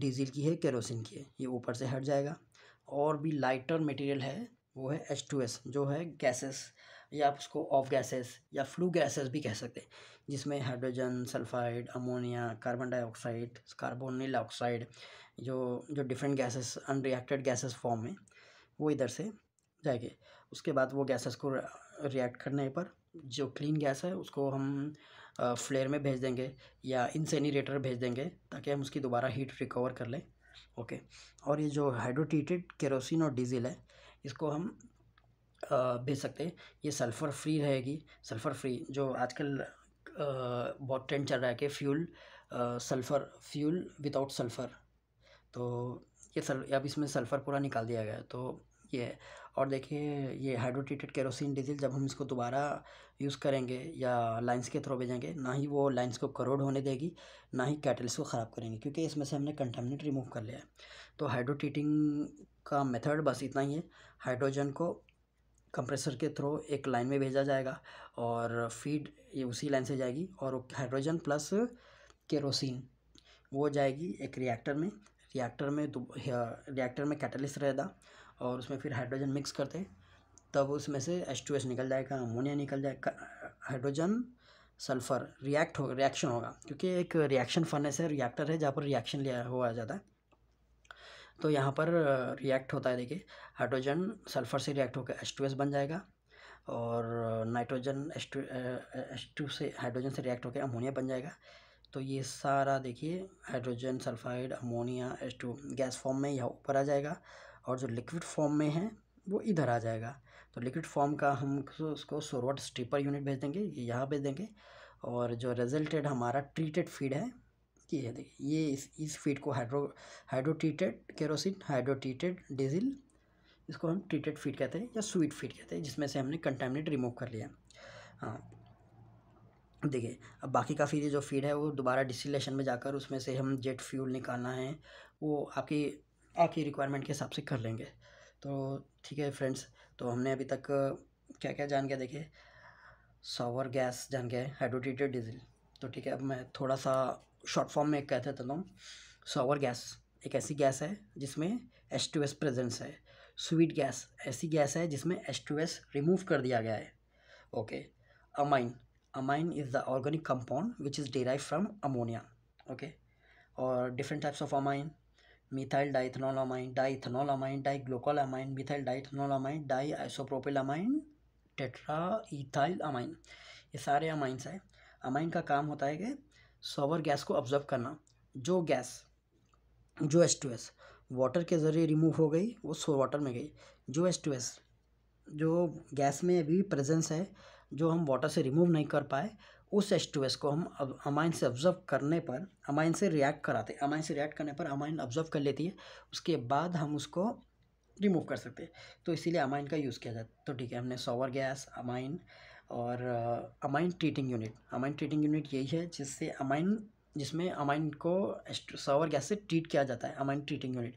डीजल की है केरोसिन की है ये ऊपर से हट जाएगा और भी लाइटर मटेरियल है वो है एच टू एस जो है गैसेस या आप उसको ऑफ गैसेस या फ्लू गैसेस भी कह सकते हैं जिसमें hydrogen sulphide ammonia carbon dioxide carbonyl oxide जो जो different gases unreacted gases form में वो इधर से जाएंगे उसके बाद वो गैसेस को रिएक्ट करने पर जो क्लीन गैस है उसको हम फ्लेयर में भेज देंगे या इंसेनीटर भेज देंगे ताकि हम उसकी दोबारा हीट रिकवर कर लें ओके और ये जो हाइड्रोटीटेड केरोसिन और डीजल है इसको हम भेज सकते हैं ये सल्फ़र फ्री रहेगी सल्फ़र फ्री जो आजकल बहुत ट्रेंड चल रहा है कि fuel sulphur fuel without sulphur तो ये सल अब इसमें सल्फ़र पूरा निकाल दिया गया है तो ये और देखिए ये हाइड्रोट्रीटेड केरोसिन डीजल जब हम इसको दोबारा यूज़ करेंगे या लाइंस के थ्रू भेजेंगे ना ही वो लाइंस को करोड़ होने देगी ना ही कैटल्स को ख़राब करेंगे क्योंकि इसमें से हमने कंटेमिनेट रिमूव कर लिया है तो हाइड्रोटीटिंग का मेथड बस इतना ही है हाइड्रोजन को कंप्रेसर के थ्रू एक लाइन में भेजा जाएगा और फीड ये उसी लाइन से जाएगी और हाइड्रोजन प्लस केरोसिन वो जाएगी एक रिएक्टर में रिएक्टर में रिएक्टर में कैटलिस्ट रहेगा और उसमें फिर हाइड्रोजन मिक्स करते हैं तब उसमें से एच टू एस निकल जाएगा अमोनिया निकल जाएगा हाइड्रोजन सल्फर रिएक्ट हो रिएक्शन होगा क्योंकि एक रिएक्शन फर्नेस है रिएक्टर है जहाँ पर रिएक्शन लिया हुआ जाता है तो यहाँ पर रिएक्ट होता है देखिए हाइड्रोजन सल्फर से रिएक्ट होकर एच टू एस बन जाएगा और nitrogen H two H two से हाइड्रोजन से रिएक्ट होकर अमोनिया बन जाएगा तो ये सारा देखिए hydrogen sulphide ammonia H two gas form में यह ऊपर आ जाएगा और जो लिक्विड फॉर्म में है वो इधर आ जाएगा तो लिक्विड फॉर्म का हम उसको सोरवट स्ट्रीपर यूनिट भेज देंगे ये यहाँ भेज देंगे और जो रिजल्टेड हमारा ट्रीटेड फीड है ये है देखिए ये इस इस फीड को hydro treated kerosene treated diesel इसको हम ट्रीटेड फीड कहते हैं या स्वीट फीड कहते हैं जिसमें से हमने कंटेमिनेट रिमूव कर लिया हाँ देखिए अब बाकी का फीड जो फीड है वो दोबारा डिस्टिलेशन में जाकर उसमें से हम जेट फ्यूल निकालना है वो आपकी आपकी रिक्वायरमेंट के हिसाब से कर लेंगे तो ठीक है फ्रेंड्स तो हमने अभी तक क्या क्या जान गया देखे सावर गैस जान गया हाइड्रोटेटेड डीजल तो ठीक है अब मैं थोड़ा सा शॉर्ट फॉर्म में कहते चलता हूँ सावर गैस एक ऐसी गैस है जिसमें एच टू एस प्रेजेंस है स्वीट गैस ऐसी गैस है जिसमें एच टू एस रिमूव कर दिया गया है okay amine amine is the organic compound which is derive from ammonia okay और different types of amine methyl diethanolamine diethanolamine diglycolamine methyl diethanolamine di isopropylamine tetra ethyl amine ये सारे amines हैं amine का काम होता है कि सोवर गैस को ऑब्जर्व करना जो गैस जो एस टू एस वाटर के ज़रिए रिमूव हो गई वो सो वाटर में गई जो एस टू एस जो गैस में अभी प्रेजेंस है जो हम वाटर से रिमूव नहीं कर पाए उस एच टू एस को हम अब अमाइन से ऑब्जर्व करने पर अमाइन से रिएक्ट कराते हैं अमाइन से रिएक्ट करने पर अमाइन ऑब्जर्व कर लेती है उसके बाद हम उसको रिमूव कर सकते हैं तो इसीलिए अमाइन का यूज़ किया जाता है तो ठीक है हमने सोवर गैस अमाइन और amine treating unit amine treating unit यही है जिससे अमाइन जिसमें अमाइन को सावर गैस से ट्रीट किया जाता है amine treating unit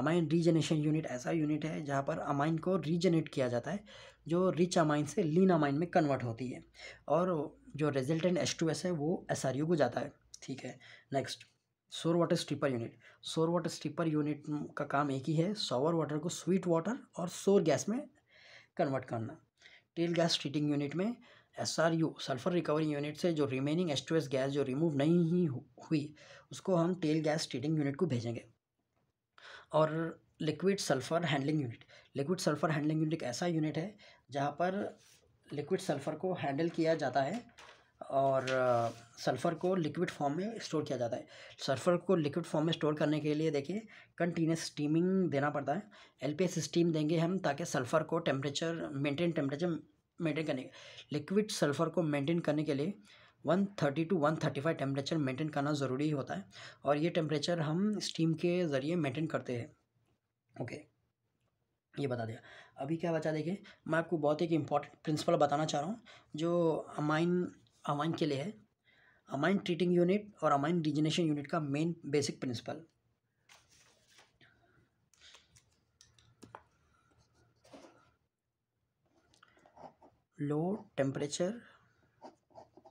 amine regeneration unit ऐसा यूनिट है जहाँ पर अमाइन को रीजनरेट किया जाता है जो रिच अमाइन से लीन अमाइन में कन्वर्ट होती है और जो रिजल्टेंट एच टू एस है वो एस आर यू को जाता है ठीक है next sour water stripper unit sour water stripper unit का काम एक ही है सॉवर वाटर को स्वीट वाटर और सोर गैस में कन्वर्ट करना टेल गैस ट्रीटिंग यूनिट में S R U sulphur recovery unit से जो remaining H two S gas जो रिमूव नहीं ही हुई उसको हम टेल गैस ट्रीटिंग यूनिट को भेजेंगे और liquid sulphur handling unit liquid sulphur handling unit एक ऐसा यूनिट है जहाँ पर लिक्विड सल्फ़र को हैंडल किया जाता है और सल्फ़र को लिक्विड फॉर्म में स्टोर किया जाता है सल्फ़र को लिक्विड फॉर्म में स्टोर करने के लिए देखिए कंटिन्यूस स्टीमिंग देना पड़ता है एल पी स्टीम देंगे हम ताकि सल्फ़र को टेम्परेचर मेंटेन टेम्परेचर मेंटेन करने लिक्विड सल्फ़र को मेंटेन करने के लिए one thirty two one thirty five temperature maintain करना ज़रूरी होता है और ये टेम्परेचर हम स्टीम के ज़रिए मेंटेन करते हैं ओके ये बता दिया अभी क्या बचा देखें मैं आपको बहुत एक इम्पॉर्टेंट प्रिंसिपल बताना चाह रहा हूँ जो अमाइन अमाइन के लिए है अमाइन ट्रीटिंग यूनिट और अमाइन रिजनेशन यूनिट का main basic principle low temperature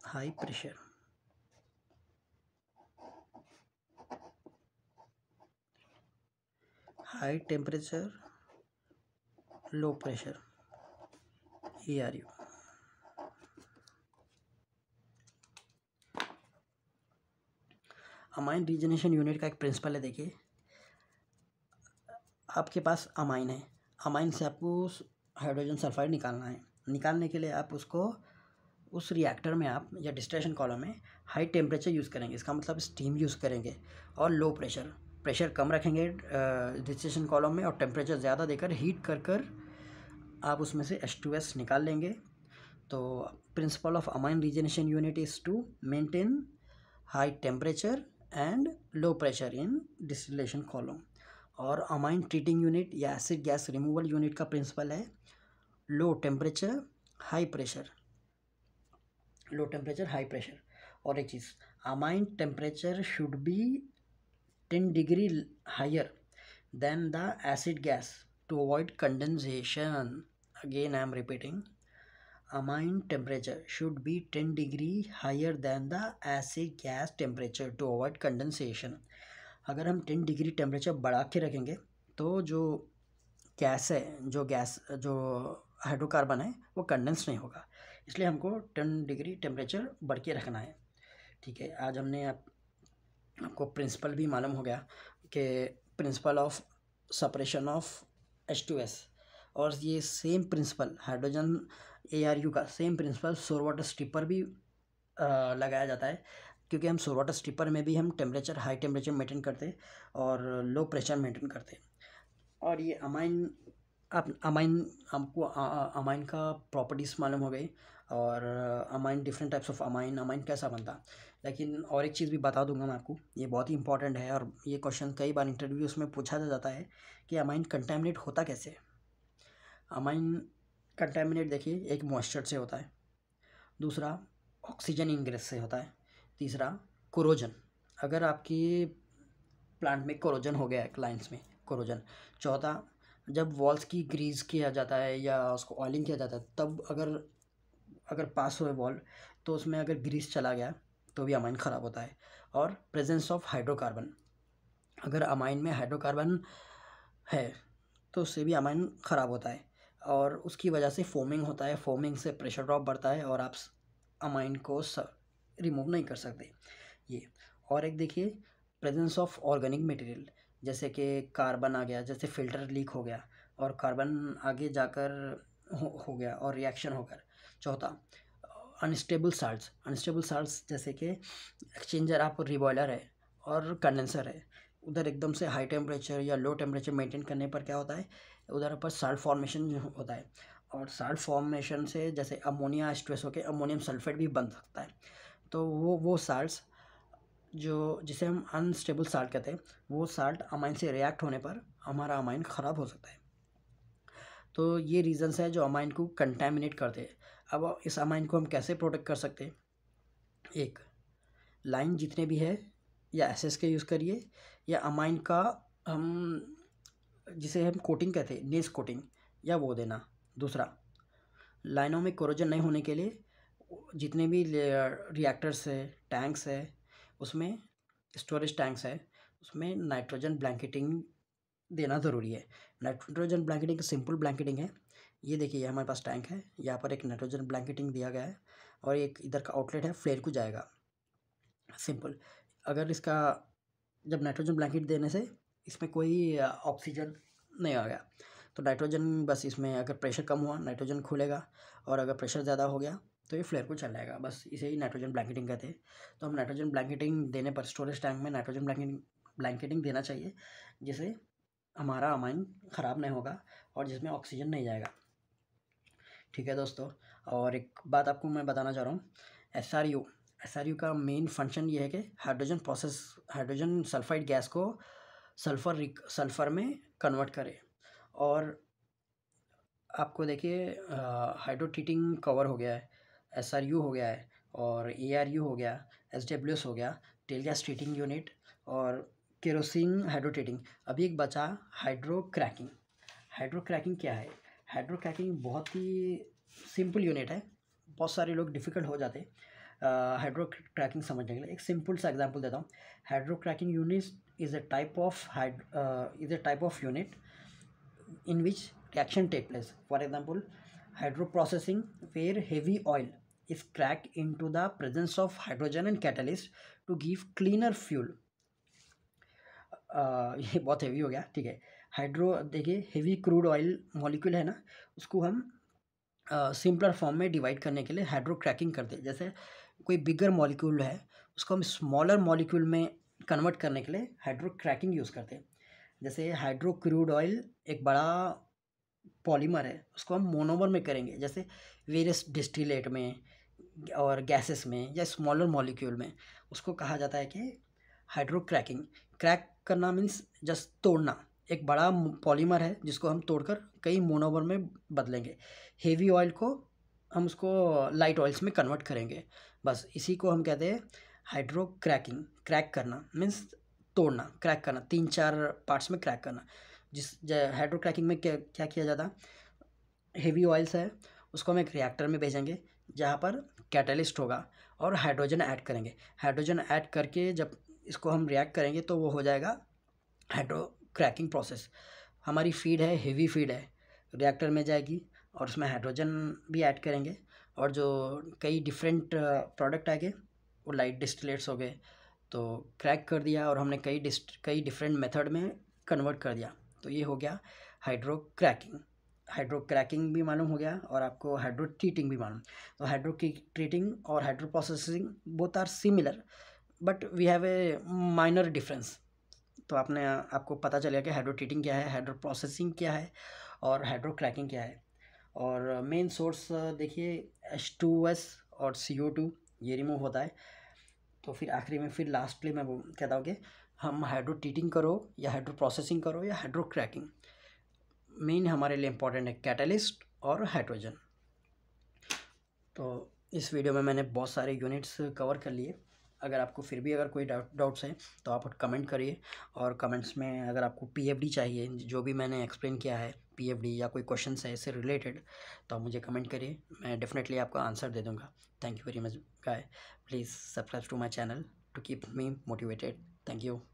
high pressure high temperature low pressure E R U amine regeneration unit का एक प्रिंसिपल है देखिए आपके पास अमाइन है अमाइन से आपको हाइड्रोजन सल्फाइड निकालना है निकालने के लिए आप उसको उस रिएक्टर में आप या डिस्ट्रेशन कॉलम में हाई टेम्परेचर यूज़ करेंगे इसका मतलब स्टीम यूज़ करेंगे और लो प्रेशर प्रेशर कम रखेंगे डिस्ट्रेशन कॉलम में और टेम्परेचर ज़्यादा देकर हीट कर कर आप उसमें से एस टू एस निकाल लेंगे तो principle of amine regeneration unit is to maintain high temperature and low pressure in distillation column और अमाइन ट्रीटिंग यूनिट या एसिड गैस रिमूवल यूनिट का प्रिंसिपल है low temperature high pressure low temperature high pressure और एक चीज़ amine temperature should be ten degree higher than the acid gas to avoid condensation again I am repeating amine temperature should be 10 degree higher than the acid gas temperature to avoid condensation अगर हम 10 degree temperature बढ़ा के रखेंगे तो जो gas है जो gas जो हाइड्रोकार्बन है वो कंडेंस नहीं होगा इसलिए हमको 10 डिग्री टेम्परेचर बढ़ के रखना है ठीक है आज हमने आप, आपको प्रिंसिपल भी मालूम हो गया कि principle of separation of H two S और ये same principle hydrogen A R U का same principle sour water stripper भी आ, लगाया जाता है क्योंकि हम सोर वाटर स्टिपर में भी हम टेम्परेचर हाई टेम्परेचर मेंटेन करते हैं और लो प्रेशर मेंटेन करते हैं और ये अमाइन आप अमाइन आपको अमाइन का प्रॉपर्टीज़ मालूम हो गई और amine different types of amine amine कैसा बनता लेकिन और एक चीज़ भी बता दूंगा मैं आपको ये बहुत ही इंपॉर्टेंट है और ये क्वेश्चन कई बार इंटरव्यूज़ में पूछा जाता है कि अमाइन कंटेमिनेट होता कैसे है अमाइन कंटेमिनेट देखिए एक मॉइस्चर से होता है दूसरा ऑक्सीजन इंग्रेस से होता है तीसरा कोरोजन अगर आपकी प्लांट में कोरोजन हो गया है क्लाइंट्स में कोरोजन चौथा जब वॉल्स की ग्रीस किया जाता है या उसको ऑयलिंग किया जाता है तब अगर अगर पास हुए वॉल तो उसमें अगर ग्रीस चला गया तो भी अमाइन ख़राब होता है और प्रेजेंस ऑफ हाइड्रोकार्बन अगर अमाइन में हाइड्रोकार्बन है तो उससे भी अमाइन ख़राब होता है और उसकी वजह से फोमिंग होता है फोमिंग से प्रेशर ड्रॉप बढ़ता है और आप अमाइन को रिमूव नहीं कर सकते ये और एक देखिए प्रेजेंस ऑफ ऑर्गेनिक मटेरियल जैसे कि कार्बन आ गया जैसे फ़िल्टर लीक हो गया और कार्बन आगे जाकर हो, हो गया और रिएक्शन होकर चौथा अनस्टेबल साल्ट अनस्टेबल साल्ट जैसे कि एक्सचेंजर आप रिबॉयलर है और कंडेंसर है उधर एकदम से हाई टेम्परेचर या लो टेम्परेचर मेंटेन करने पर क्या होता है उधर पर साल्ट फॉर्मेशन होता है और साल्ट फॉर्मेशन से जैसे अमोनिया स्ट्रेस होकर अमोनियम सल्फेट भी बन सकता है तो वो वो साल्ट जो जिसे हम अनस्टेबल साल्ट कहते हैं वो साल्ट अमाइन से रिएक्ट होने पर हमारा अमाइन ख़राब हो सकता है तो ये रीज़न्स है जो अमाइन को कंटेमिनेट करते हैं अब इस अमाइन को हम कैसे प्रोटेक्ट कर सकते हैं एक लाइन जितने भी है या एस एस के यूज़ करिए या अमाइन का हम जिसे हम कोटिंग कहते हैं नेस कोटिंग या वो देना दूसरा लाइनों में कोरोजन नहीं होने के लिए जितने भी रिएक्टर्स है टैंक्स है उसमें स्टोरेज टैंक्स है उसमें नाइट्रोजन ब्लैंकेटिंग देना ज़रूरी है नाइट्रोजन ब्लैंकेटिंग सिंपल ब्लैंकेटिंग है ये देखिए हमारे पास टैंक है यहाँ पर एक नाइट्रोजन ब्लैंकेटिंग दिया गया है और एक इधर का आउटलेट है फ्लेयर को जाएगा सिंपल अगर इसका जब नाइट्रोजन ब्लैंकेट देने से इसमें कोई ऑक्सीजन नहीं आ गया तो नाइट्रोजन बस इसमें अगर प्रेशर कम हुआ नाइट्रोजन खुलेगा और अगर प्रेशर ज़्यादा हो गया तो ये फ्लेयर को चल जाएगा बस इसे ही नाइट्रोजन ब्लैंकेटिंग कहते हैं तो हम नाइट्रोजन ब्लैंकेटिंग देने पर स्टोरेज टैंक में नाइट्रोजन ब्लैंकेटिंग ब्लैंकेटिंग देना चाहिए जिसे हमारा अमाइन ख़राब नहीं होगा और जिसमें ऑक्सीजन नहीं जाएगा ठीक है दोस्तों और एक बात आपको मैं बताना चाह रहा हूँ S R U S R U का मेन फंक्शन ये है कि hydrogen process hydrogen sulphide gas को सल्फ़र सल्फ़र में कन्वर्ट करें और आपको देखिए हाइड्रोटीटिंग कवर हो गया है एस आर यू हो गया है और ए आर यू हो गया एस डब्ल्यू एस हो गया टेल गैस ट्रीटिंग यूनिट और केरोसिन हाइड्रोटेटिंग अभी एक बचा हाइड्रो क्रैकिंग हाइड्रो क्रैकिंग क्या है हाइड्रो क्रैकिंग बहुत ही सिंपल यूनिट है बहुत सारे लोग डिफ़िकल्ट हो जाते हाइड्रो क्रैकिंग समझने के लिए एक सिंपल सा एग्जांपल देता हूँ hydro cracking unit is a type of uh, is a type of unit in which reaction take place for example hydroprocessing where heavy oil is cracked into the presence of hydrogen and catalyst to give cleaner fuel uh, ये बहुत heavy हो गया ठीक है hydro देखिए heavy crude oil molecule है ना उसको हम सिंपलर uh, फॉर्म में डिवाइड करने के लिए हाइड्रो क्रैकिंग करते हैं जैसे कोई बिगर मॉलिक्यूल है उसको हम स्मॉलर मॉलिक्यूल में कन्वर्ट करने के लिए हाइड्रो क्रैकिंग यूज़ करते हैं जैसे हाइड्रो क्रूड ऑयल एक बड़ा पॉलीमर है उसको हम मोनोमर में करेंगे जैसे वेरियस डिस्टिलेट में और गैसेस में या स्मॉलर मॉलिक्यूल में उसको कहा जाता है कि हाइड्रो क्रैकिंग क्रैक करना मीन्स जस्ट तोड़ना एक बड़ा पॉलीमर है जिसको हम तोड़कर कई मोनोवर में बदलेंगे हेवी ऑयल को हम उसको लाइट ऑयल्स में कन्वर्ट करेंगे बस इसी को हम कहते हैं हाइड्रो क्रैकिंग क्रैक करना मीन्स तोड़ना क्रैक करना तीन चार पार्ट्स में क्रैक करना जिस हाइड्रो क्रैकिंग में क्या क्या किया जाता हैवी ऑयल्स है उसको हम एक रिएक्टर में भेजेंगे जहाँ पर कैटलिस्ट होगा और हाइड्रोजन ऐड करेंगे हाइड्रोजन ऐड करके जब इसको हम रिएक्ट करेंगे तो वो हो जाएगा हाइड्रो क्रैकिंग प्रोसेस हमारी फीड है हेवी फीड है रिएक्टर में जाएगी और उसमें हाइड्रोजन भी ऐड करेंगे और जो कई डिफरेंट प्रोडक्ट आएंगे वो लाइट डिस्टिलेट्स हो गए तो क्रैक कर दिया और हमने कई डिस्ट कई डिफरेंट मेथड में कन्वर्ट कर दिया तो ये हो गया हाइड्रो क्रैकिंग हाइड्रो क्रैकिंग भी मालूम हो गया और आपको हाइड्रो ट्रीटिंग भी मालूम तो हाइड्रो ट्रीटिंग और hydro processing both are similar but we have a minor difference तो आपने आपको पता चल गया कि हाइड्रो ट्रीटिंग क्या है हाइड्रो प्रोसेसिंग क्या है और हाइड्रो क्रैकिंग क्या है और मेन सोर्स देखिए एच टू एस और सी ओ टू ये रिमूव होता है तो फिर आखिरी में फिर लास्टली मैं कहता हूँ कि हम हाइड्रो टीटिंग करो या हाइड्रो प्रोसेसिंग करो या हाइड्रो क्रैकिंग मेन हमारे लिए इम्पोर्टेंट है कैटलिस्ट और हाइड्रोजन तो इस वीडियो में मैंने बहुत सारे यूनिट्स कवर कर लिए अगर आपको फिर भी अगर कोई डाउट डाउट्स हैं तो आप कमेंट करिए और कमेंट्स में अगर आपको पीएफडी चाहिए जो भी मैंने एक्सप्लेन किया है पीएफडी या कोई क्वेश्चन है इससे रिलेटेड तो आप मुझे कमेंट करिए मैं डेफिनेटली आपका आंसर दे दूँगा thank you very much guys please subscribe to my channel to keep me motivated thank you